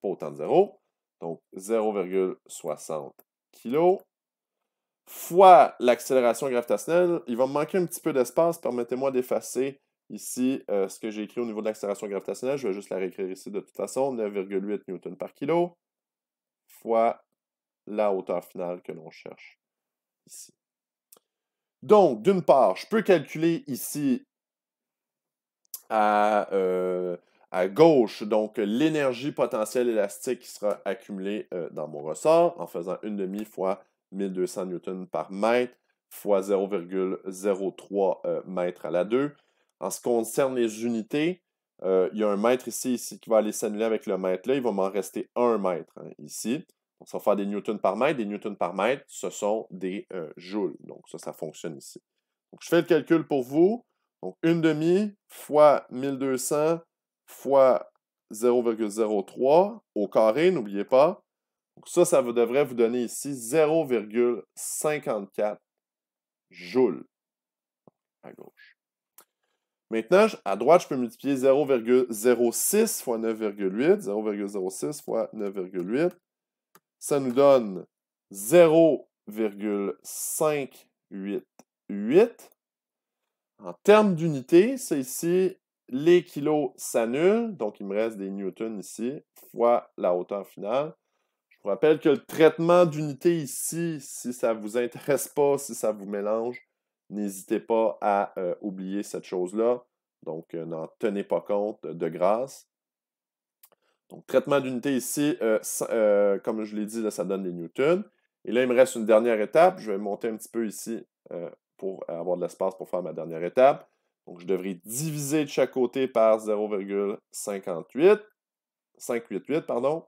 Pas autant de zéros. Donc, 0,60 kg fois l'accélération gravitationnelle. Il va me manquer un petit peu d'espace. Permettez-moi d'effacer Ici, euh, ce que j'ai écrit au niveau de l'accélération gravitationnelle, je vais juste la réécrire ici de toute façon, 9,8 newtons par kilo fois la hauteur finale que l'on cherche ici. Donc, d'une part, je peux calculer ici à, euh, gauche, donc l'énergie potentielle élastique qui sera accumulée euh, dans mon ressort en faisant une demi fois 1200 newtons par mètre fois 0,03 mètre à la 2 en ce qui concerne les unités, euh, il y a un mètre ici, ici qui va aller s'annuler avec le mètre là. Il va m'en rester un mètre hein, ici. Donc, ça va faire des newtons par mètre. Des newtons par mètre, ce sont des euh, joules. Donc, ça, ça fonctionne ici. Donc, je fais le calcul pour vous. Donc, une demi fois 1200 fois 0,03 au carré, n'oubliez pas. Donc, ça, ça devrait vous donner ici 0,54 joules à gauche. Maintenant, à droite, je peux multiplier 0,06 fois 9,8. 0,06 fois 9,8. Ça nous donne 0,588. En termes d'unité, c'est ici, les kilos s'annulent, donc il me reste des newtons ici, fois la hauteur finale. Je vous rappelle que le traitement d'unité ici, si ça ne vous intéresse pas, si ça vous mélange, N'hésitez pas à euh, oublier cette chose-là. Donc, euh, n'en tenez pas compte de grâce. Donc, traitement d'unité ici, euh, comme je l'ai dit, ça donne des newtons. Et là, il me reste une dernière étape. Je vais monter un petit peu ici pour avoir de l'espace pour faire ma dernière étape. Donc, je devrais diviser de chaque côté par 0,58. 588, pardon.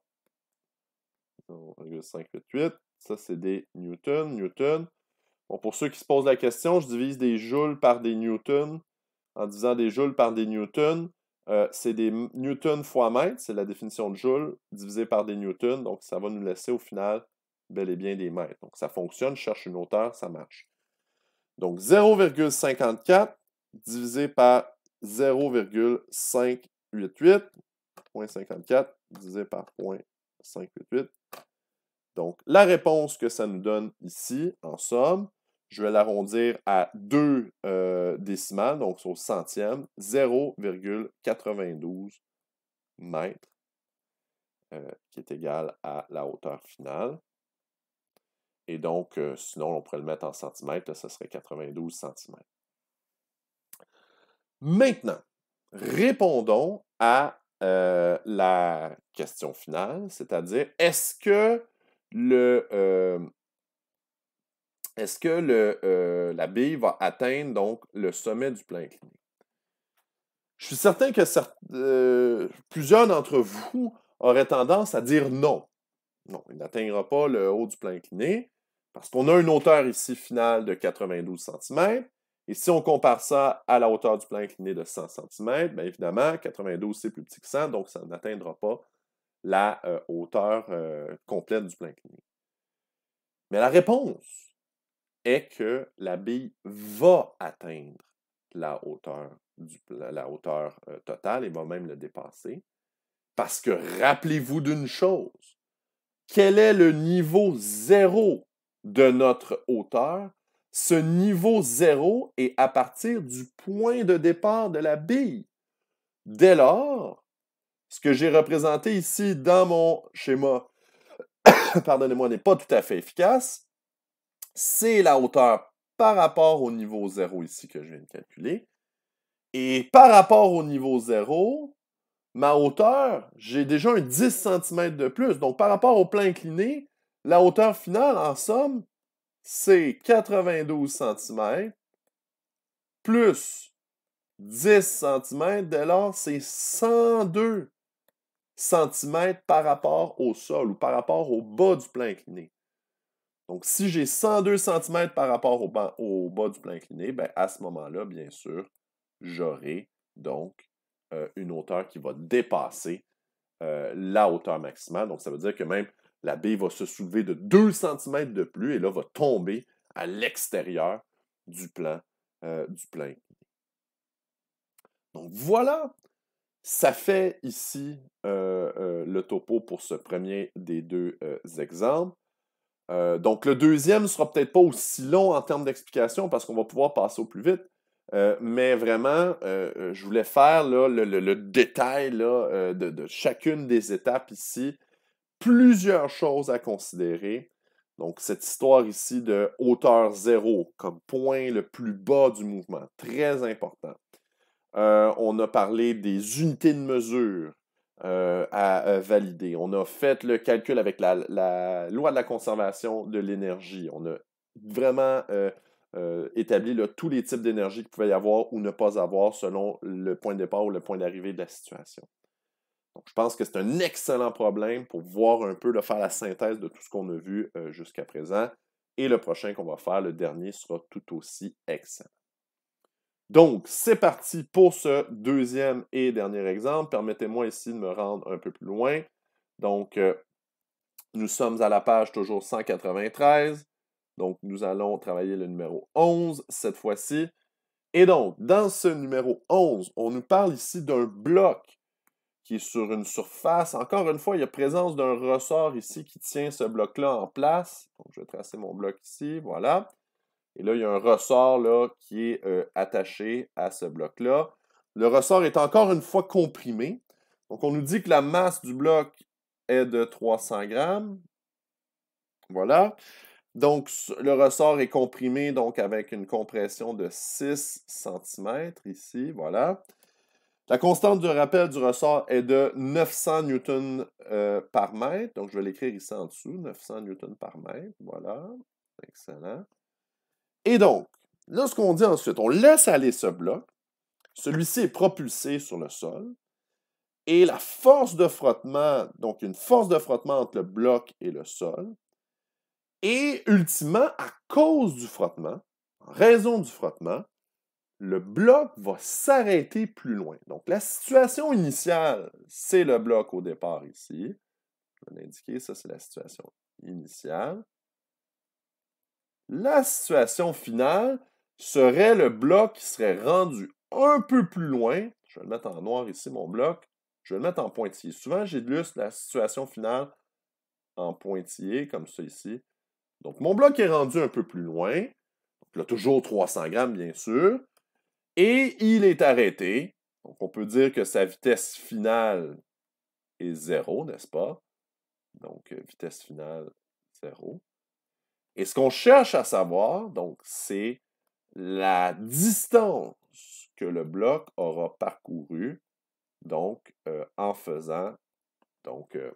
0,588. Ça, c'est des newtons. newtons pour ceux qui se posent la question, je divise des joules par des newtons. En divisant des joules par des newtons, euh, c'est des newtons fois mètres. c'est la définition de joules divisé par des newtons. Donc, ça va nous laisser au final bel et bien des mètres. Donc, ça fonctionne, je cherche une hauteur, ça marche. Donc, 0,54 divisé par 0,588, 0.54 divisé par 0.588. Donc, la réponse que ça nous donne ici, en somme, je vais l'arrondir à 2 euh, décimales, donc au centième, 0,92 mètres, euh, qui est égal à la hauteur finale. Et donc, euh, sinon, on pourrait le mettre en centimètres, ce serait 92 centimètres. Maintenant, répondons à la question finale, c'est-à-dire, est-ce que le, est-ce que le, euh, la bille va atteindre donc le sommet du plan incliné? Je suis certain que euh, plusieurs d'entre vous auraient tendance à dire non. Non, il n'atteindra pas le haut du plan incliné parce qu'on a une hauteur ici finale de 92 cm. Et si on compare ça à la hauteur du plan incliné de 100 cm, bien évidemment, 92 c'est plus petit que 100, donc ça n'atteindra pas la euh, hauteur complète du plan incliné. Mais la réponse est que la bille va atteindre la hauteur, la hauteur euh, totale et va même le dépasser. Parce que rappelez-vous d'une chose, quel est le niveau zéro de notre hauteur? Ce niveau zéro est à partir du point de départ de la bille. Dès lors, ce que j'ai représenté ici dans mon schéma, pardonnez-moi, n'est pas tout à fait efficace c'est la hauteur par rapport au niveau 0 ici que je viens de calculer. Et par rapport au niveau 0, ma hauteur, j'ai déjà un 10 cm de plus. Donc par rapport au plan incliné, la hauteur finale, en somme, c'est 92 cm plus 10 cm, dès lors, c'est 102 cm par rapport au sol ou par rapport au bas du plan incliné. Donc, si j'ai 102 cm par rapport au, bas du plan incliné, ben, à ce moment-là, bien sûr, j'aurai donc euh, une hauteur qui va dépasser euh, la hauteur maximale. Donc, ça veut dire que même la baie va se soulever de 2 cm de plus et là va tomber à l'extérieur du plan euh, du plan incliné. Donc voilà, ça fait ici le topo pour ce premier des deux exemples. Euh, donc, le deuxième ne sera peut-être pas aussi long en termes d'explication parce qu'on va pouvoir passer au plus vite. Euh, mais vraiment, euh, je voulais faire le, détail de, de, chacune des étapes ici. Plusieurs choses à considérer. Donc, cette histoire ici de hauteur zéro comme point le plus bas du mouvement, très important. on a parlé des unités de mesure, euh, à euh, valider. On a fait le calcul avec la, loi de la conservation de l'énergie. On a vraiment euh, établi tous les types d'énergie qu'il pouvait y avoir ou ne pas avoir selon le point de départ ou le point d'arrivée de la situation. Donc, je pense que c'est un excellent problème pour voir un peu, faire la synthèse de tout ce qu'on a vu jusqu'à présent. Et le prochain qu'on va faire, le dernier, sera tout aussi excellent. Donc, c'est parti pour ce deuxième et dernier exemple. Permettez-moi ici de me rendre un peu plus loin. Donc, euh, nous sommes à la page toujours 193. Donc, nous allons travailler le numéro 11 cette fois-ci. Et donc, dans ce numéro 11, on nous parle ici d'un bloc qui est sur une surface. Encore une fois, il y a présence d'un ressort ici qui tient ce bloc-là en place. Donc, je vais tracer mon bloc ici, voilà. Et là, il y a un ressort là, qui est euh, attaché à ce bloc-là. Le ressort est encore une fois comprimé. Donc, on nous dit que la masse du bloc est de 300 grammes. Voilà. Donc, le ressort est comprimé donc avec une compression de 6 cm ici. Voilà. La constante de rappel du ressort est de 900 newtons euh, par mètre. Donc, je vais l'écrire ici en dessous, 900 newtons par mètre. Voilà, excellent. Et donc, lorsqu'on dit ensuite, on laisse aller ce bloc, celui-ci est propulsé sur le sol, et la force de frottement, donc une force de frottement entre le bloc et le sol, et ultimement, à cause du frottement, en raison du frottement, le bloc va s'arrêter plus loin. Donc, la situation initiale, c'est le bloc au départ ici. Je vais l'indiquer, ça c'est la situation initiale. La situation finale serait le bloc qui serait rendu un peu plus loin. Je vais le mettre en noir ici, mon bloc. Je vais le mettre en pointillé. Souvent, j'ai de l'us la situation finale en pointillé, comme ça ici. Donc, mon bloc est rendu un peu plus loin. Donc, a toujours 300 grammes, bien sûr. Et il est arrêté. Donc, on peut dire que sa vitesse finale est zéro, n'est-ce pas? Donc, euh, vitesse finale, zéro. Et ce qu'on cherche à savoir, donc, c'est la distance que le bloc aura parcouru donc, euh, en faisant, donc, euh,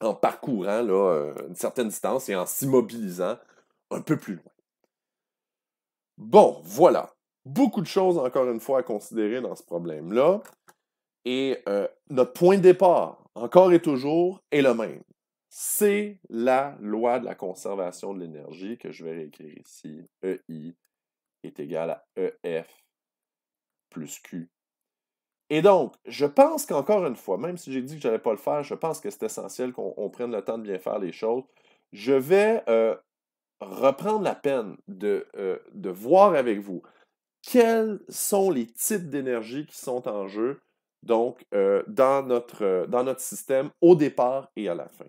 en parcourant là, euh, une certaine distance et en s'immobilisant un peu plus loin. Bon, voilà. Beaucoup de choses, encore une fois, à considérer dans ce problème-là. Et notre point de départ, encore et toujours, est le même. C'est la loi de la conservation de l'énergie que je vais réécrire ici. EI est égal à EF plus Q. Et donc, je pense qu'encore une fois, même si j'ai dit que je n'allais pas le faire, je pense que c'est essentiel qu'on prenne le temps de bien faire les choses. Je vais euh, reprendre la peine de, euh, de voir avec vous quels sont les types d'énergie qui sont en jeu donc, euh, dans, notre, dans notre système au départ et à la fin.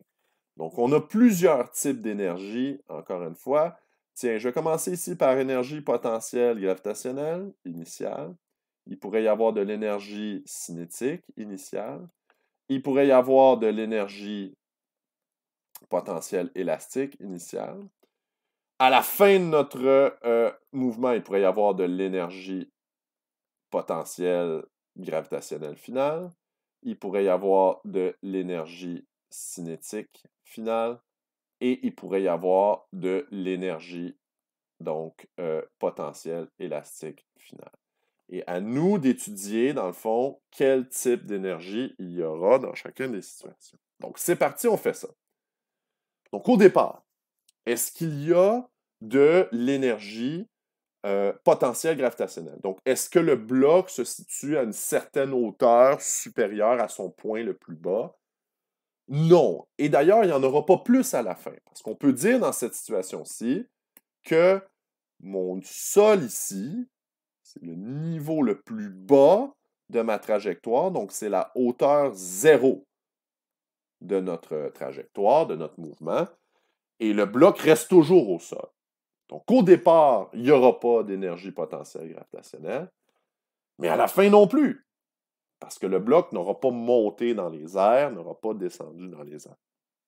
Donc, on a plusieurs types d'énergie, encore une fois. Tiens, je vais commencer ici par énergie potentielle gravitationnelle initiale. Il pourrait y avoir de l'énergie cinétique initiale. Il pourrait y avoir de l'énergie potentielle élastique initiale. À la fin de notre euh, mouvement, il pourrait y avoir de l'énergie potentielle gravitationnelle finale. Il pourrait y avoir de l'énergie cinétique final et il pourrait y avoir de l'énergie, donc euh, potentielle élastique finale. Et à nous d'étudier, dans le fond, quel type d'énergie il y aura dans chacune des situations. Donc, c'est parti, on fait ça. Donc, au départ, est-ce qu'il y a de l'énergie euh, potentielle gravitationnelle? Donc, est-ce que le bloc se situe à une certaine hauteur supérieure à son point le plus bas? Non. Et d'ailleurs, il n'y en aura pas plus à la fin. Parce qu'on peut dire dans cette situation-ci que mon sol ici, c'est le niveau le plus bas de ma trajectoire, donc c'est la hauteur zéro de notre trajectoire, de notre mouvement, et le bloc reste toujours au sol. Donc au départ, il n'y aura pas d'énergie potentielle gravitationnelle, mais à la fin non plus. Parce que le bloc n'aura pas monté dans les airs, n'aura pas descendu dans les airs.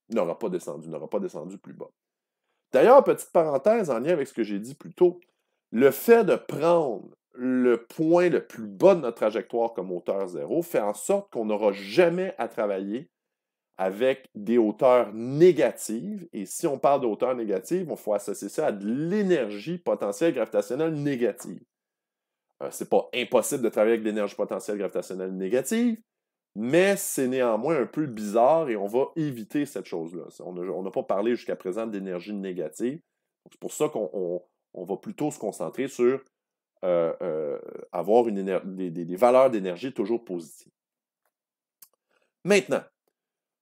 N'aura pas descendu, n'aura pas descendu plus bas. D'ailleurs, petite parenthèse en lien avec ce que j'ai dit plus tôt, le fait de prendre le point le plus bas de notre trajectoire comme hauteur zéro fait en sorte qu'on n'aura jamais à travailler avec des hauteurs négatives. Et si on parle de négative, on faut associer ça à de l'énergie potentielle gravitationnelle négative. Ce euh, c'est pas impossible de travailler avec l'énergie potentielle gravitationnelle négative, mais c'est néanmoins un peu bizarre et on va éviter cette chose-là. On n'a pas parlé jusqu'à présent d'énergie négative. C'est pour ça qu'on va plutôt se concentrer sur euh, euh, avoir des, valeurs d'énergie toujours positives. Maintenant,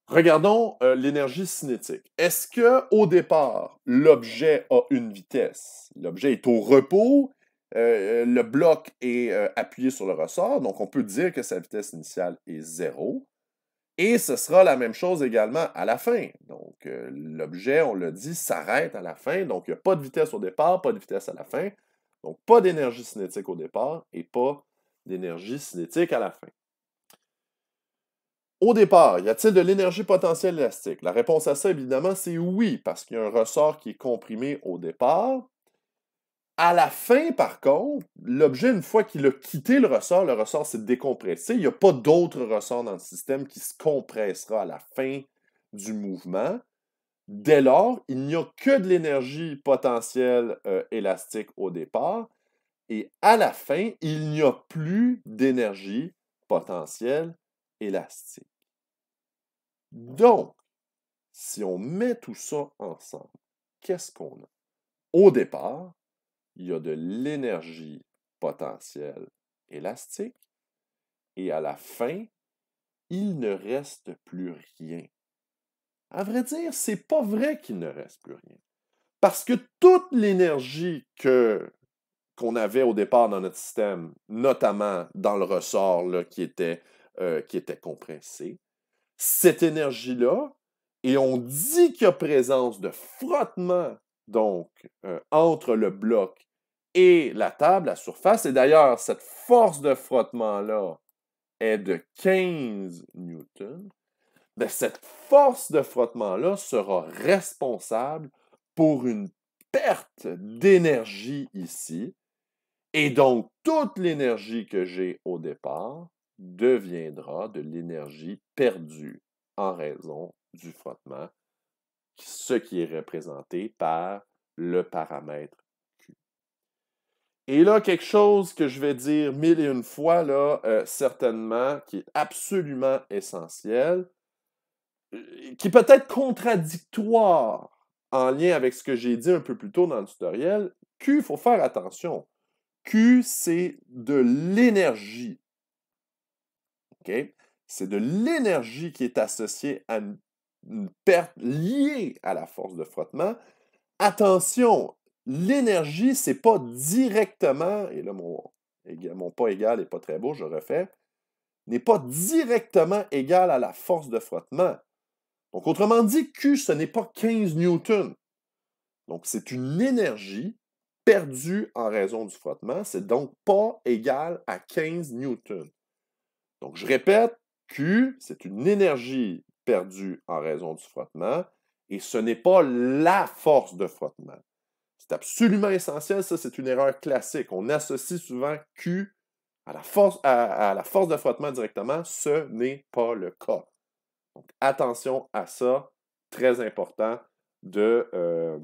regardons l'énergie cinétique. Est-ce qu'au départ, l'objet a une vitesse L'objet est au repos euh, le bloc est euh, appuyé sur le ressort, donc on peut dire que sa vitesse initiale est zéro. Et ce sera la même chose également à la fin. Donc euh, l'objet, on l'a dit, s'arrête à la fin, donc il n'y a pas de vitesse au départ, pas de vitesse à la fin. Donc pas d'énergie cinétique au départ et pas d'énergie cinétique à la fin. Au départ, y a-t-il de l'énergie potentielle élastique? La réponse à ça, évidemment, c'est oui, parce qu'il y a un ressort qui est comprimé au départ, à la fin, par contre, l'objet, une fois qu'il a quitté le ressort, le ressort s'est décompressé. Il n'y a pas d'autre ressort dans le système qui se compressera à la fin du mouvement. Dès lors, il n'y a que de l'énergie potentielle euh, élastique au départ. Et à la fin, il n'y a plus d'énergie potentielle élastique. Donc, si on met tout ça ensemble, qu'est-ce qu'on a? Au départ, il y a de l'énergie potentielle élastique, et à la fin, il ne reste plus rien. À vrai dire, c'est pas vrai qu'il ne reste plus rien. Parce que toute l'énergie que qu'on avait au départ dans notre système, notamment dans le ressort qui, était, euh, qui était compressé, cette énergie-là, et on dit qu'il y a présence de frottement donc euh, entre le bloc et la table, la surface. Et d'ailleurs, cette force de frottement-là est de 15 newtons. Ben, cette force de frottement-là sera responsable pour une perte d'énergie ici. Et donc, toute l'énergie que j'ai au départ deviendra de l'énergie perdue en raison du frottement ce qui est représenté par le paramètre Q. Et là, quelque chose que je vais dire mille et une fois, là, euh, certainement, qui est absolument essentiel, euh, qui peut être contradictoire en lien avec ce que j'ai dit un peu plus tôt dans le tutoriel, Q, il faut faire attention. Q, c'est de l'énergie. OK? C'est de l'énergie qui est associée à une une perte liée à la force de frottement. Attention, l'énergie, c'est pas directement, et là mon, mon pas égal n'est pas très beau, je refais, n'est pas directement égal à la force de frottement. Donc autrement dit, Q, ce n'est pas 15 newtons. Donc c'est une énergie perdue en raison du frottement, c'est donc pas égal à 15 newtons. Donc je répète, Q, c'est une énergie perdu en raison du frottement. Et ce n'est pas la force de frottement. C'est absolument essentiel, ça c'est une erreur classique. On associe souvent Q à la force, à, la force de frottement directement. Ce n'est pas le cas. Donc attention à ça, très important de, euh,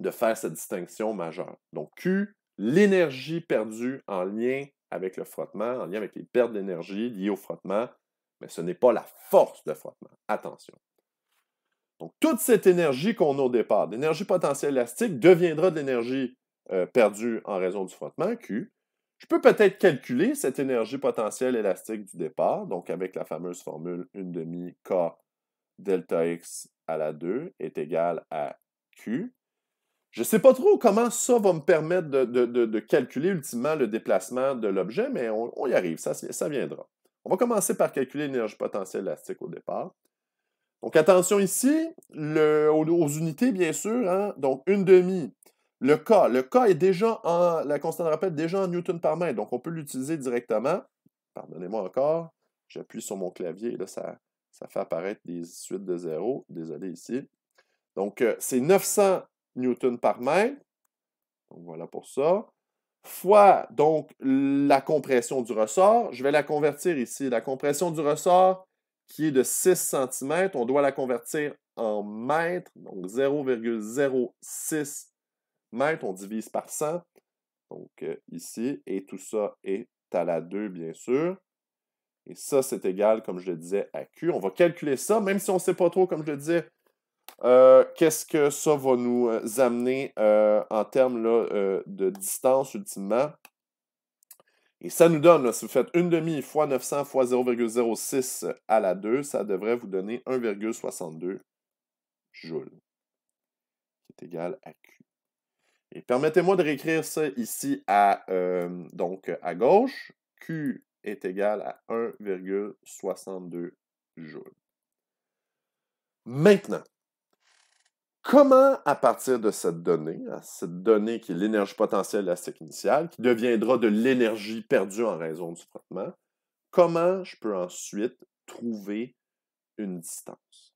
de faire cette distinction majeure. Donc Q, l'énergie perdue en lien avec le frottement, en lien avec les pertes d'énergie liées au frottement, mais ce n'est pas la force de frottement. Attention. Donc, toute cette énergie qu'on a au départ, l'énergie potentielle élastique, deviendra de l'énergie euh, perdue en raison du frottement, Q. Je peux peut-être calculer cette énergie potentielle élastique du départ, donc avec la fameuse formule 1 demi K delta X à la 2 est égale à Q. Je ne sais pas trop comment ça va me permettre de, calculer ultimement le déplacement de l'objet, mais on, y arrive, ça viendra. On va commencer par calculer l'énergie potentielle élastique au départ. Donc attention ici, le, aux, unités bien sûr, hein. donc une demi, le K. Le K est déjà en, la constante de rappel déjà en newton par mètre. donc on peut l'utiliser directement. Pardonnez-moi encore, j'appuie sur mon clavier et là ça, fait apparaître des suites de zéro, désolé ici. Donc euh, c'est 900 newton par mètre. donc voilà pour ça fois donc la compression du ressort. Je vais la convertir ici. La compression du ressort qui est de 6 cm, on doit la convertir en mètres, donc 0,06 mètres, on divise par 100. Donc euh, ici, et tout ça est à la 2, bien sûr. Et ça, c'est égal, comme je le disais, à Q. On va calculer ça, même si on ne sait pas trop, comme je le disais, euh, qu'est-ce que ça va nous euh, amener euh, en termes de distance ultimement? Et ça nous donne, si vous faites une demi fois 900 fois 0,06 à la 2, ça devrait vous donner 1,62 joules, qui est égal à Q. Et permettez-moi de réécrire ça ici à, donc à gauche. Q est égal à 1,62 joules. Maintenant, Comment, à partir de cette donnée, cette donnée qui est l'énergie potentielle élastique initiale, qui deviendra de l'énergie perdue en raison du frottement, comment je peux ensuite trouver une distance,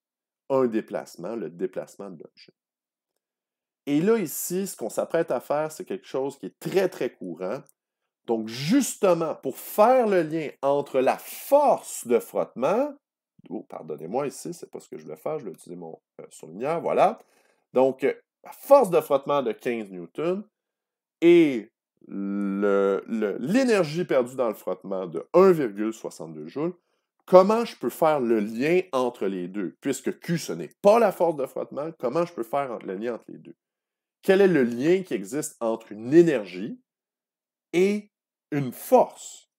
un déplacement, le déplacement de l'objet? Et là, ici, ce qu'on s'apprête à faire, c'est quelque chose qui est très, très courant. Donc, justement, pour faire le lien entre la force de frottement, oh, pardonnez-moi ici, c'est pas ce que je voulais faire, je vais utiliser mon euh, voilà, donc, la euh, force de frottement de 15 newtons et l'énergie perdue dans le frottement de 1,62 joules, comment je peux faire le lien entre les deux? Puisque Q, ce n'est pas la force de frottement, comment je peux faire le lien entre les deux? Quel est le lien qui existe entre une énergie et une force?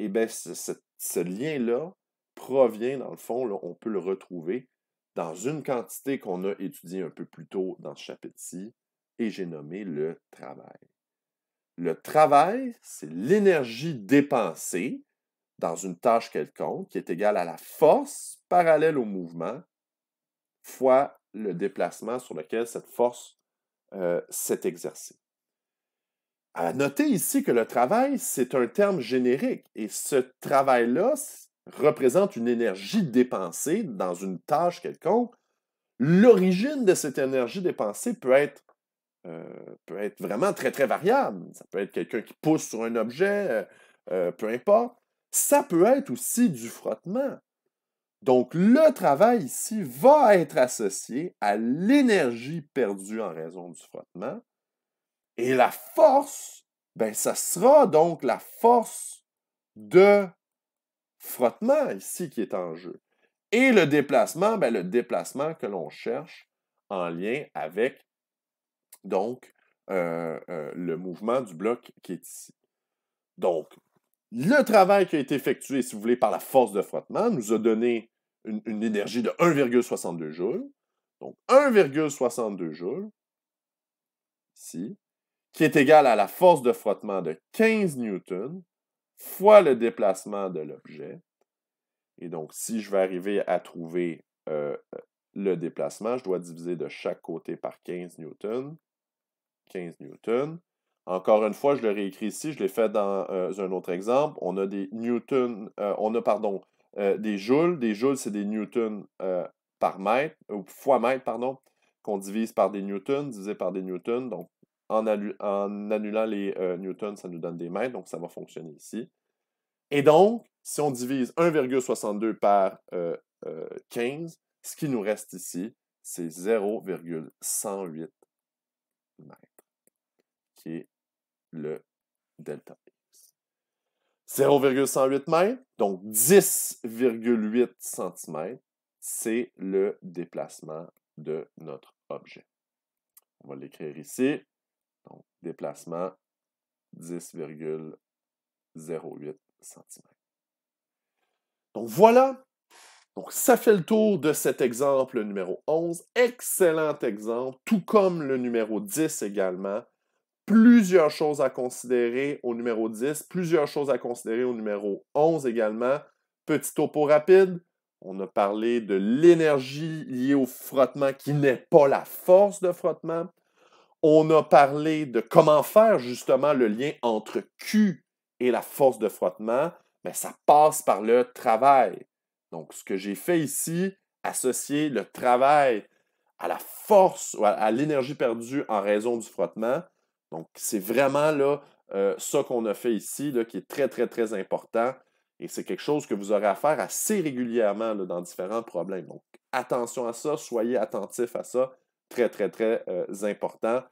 Eh bien, ce, lien-là provient, dans le fond, on peut le retrouver dans une quantité qu'on a étudiée un peu plus tôt dans ce chapitre-ci, et j'ai nommé le travail. Le travail, c'est l'énergie dépensée dans une tâche quelconque qui est égale à la force parallèle au mouvement fois le déplacement sur lequel cette force euh, s'est exercée. À noter ici que le travail, c'est un terme générique et ce travail-là, représente une énergie dépensée dans une tâche quelconque, l'origine de cette énergie dépensée peut être, euh, peut être vraiment très, très variable. Ça peut être quelqu'un qui pousse sur un objet, euh, euh, peu importe. Ça peut être aussi du frottement. Donc, le travail ici va être associé à l'énergie perdue en raison du frottement. Et la force, ben, ça sera donc la force de frottement ici qui est en jeu. Et le déplacement, ben, le déplacement que l'on cherche en lien avec donc euh, euh, le mouvement du bloc qui est ici. Donc, le travail qui a été effectué, si vous voulez, par la force de frottement nous a donné une, énergie de 1,62 joules. Donc, 1,62 joules, ici, qui est égal à la force de frottement de 15 newtons fois le déplacement de l'objet. Et donc, si je vais arriver à trouver euh, euh, le déplacement, je dois diviser de chaque côté par 15 newtons. 15 newtons. Encore une fois, je le réécris ici, je l'ai fait dans euh, un autre exemple. On a des newtons, on a, pardon, des joules. Des joules, c'est des newtons par mètre, ou fois mètre, pardon, qu'on divise par des newtons, divisé par des newtons, donc en, annulant les euh, newtons, ça nous donne des mètres, donc ça va fonctionner ici. Et donc, si on divise 1,62 par 15, euh, euh, ce qui nous reste ici, c'est 0,108 mètres, qui est le delta X. 0,108 mètres, donc 10,8 cm, c'est le déplacement de notre objet. On va l'écrire ici. Donc, déplacement 10,08 cm. Donc voilà. Donc ça fait le tour de cet exemple numéro 11. Excellent exemple, tout comme le numéro 10 également. Plusieurs choses à considérer au numéro 10, plusieurs choses à considérer au numéro 11 également. Petit topo rapide. On a parlé de l'énergie liée au frottement qui n'est pas la force de frottement. On a parlé de comment faire justement le lien entre Q et la force de frottement, mais ça passe par le travail. Donc, ce que j'ai fait ici, associer le travail à la force ou à, l'énergie perdue en raison du frottement. Donc, c'est vraiment là euh, ça qu'on a fait ici, qui est très, très, très important. Et c'est quelque chose que vous aurez à faire assez régulièrement dans différents problèmes. Donc, attention à ça, soyez attentifs à ça très, très, très euh, important.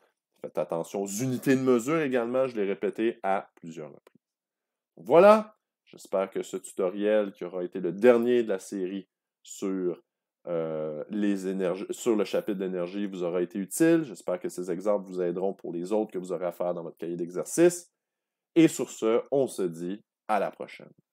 Faites attention aux unités de mesure également, je l'ai répété à plusieurs reprises. Voilà, j'espère que ce tutoriel qui aura été le dernier de la série sur, euh, les énergies, sur le chapitre d'énergie vous aura été utile. J'espère que ces exemples vous aideront pour les autres que vous aurez à faire dans votre cahier d'exercice. Et sur ce, on se dit à la prochaine.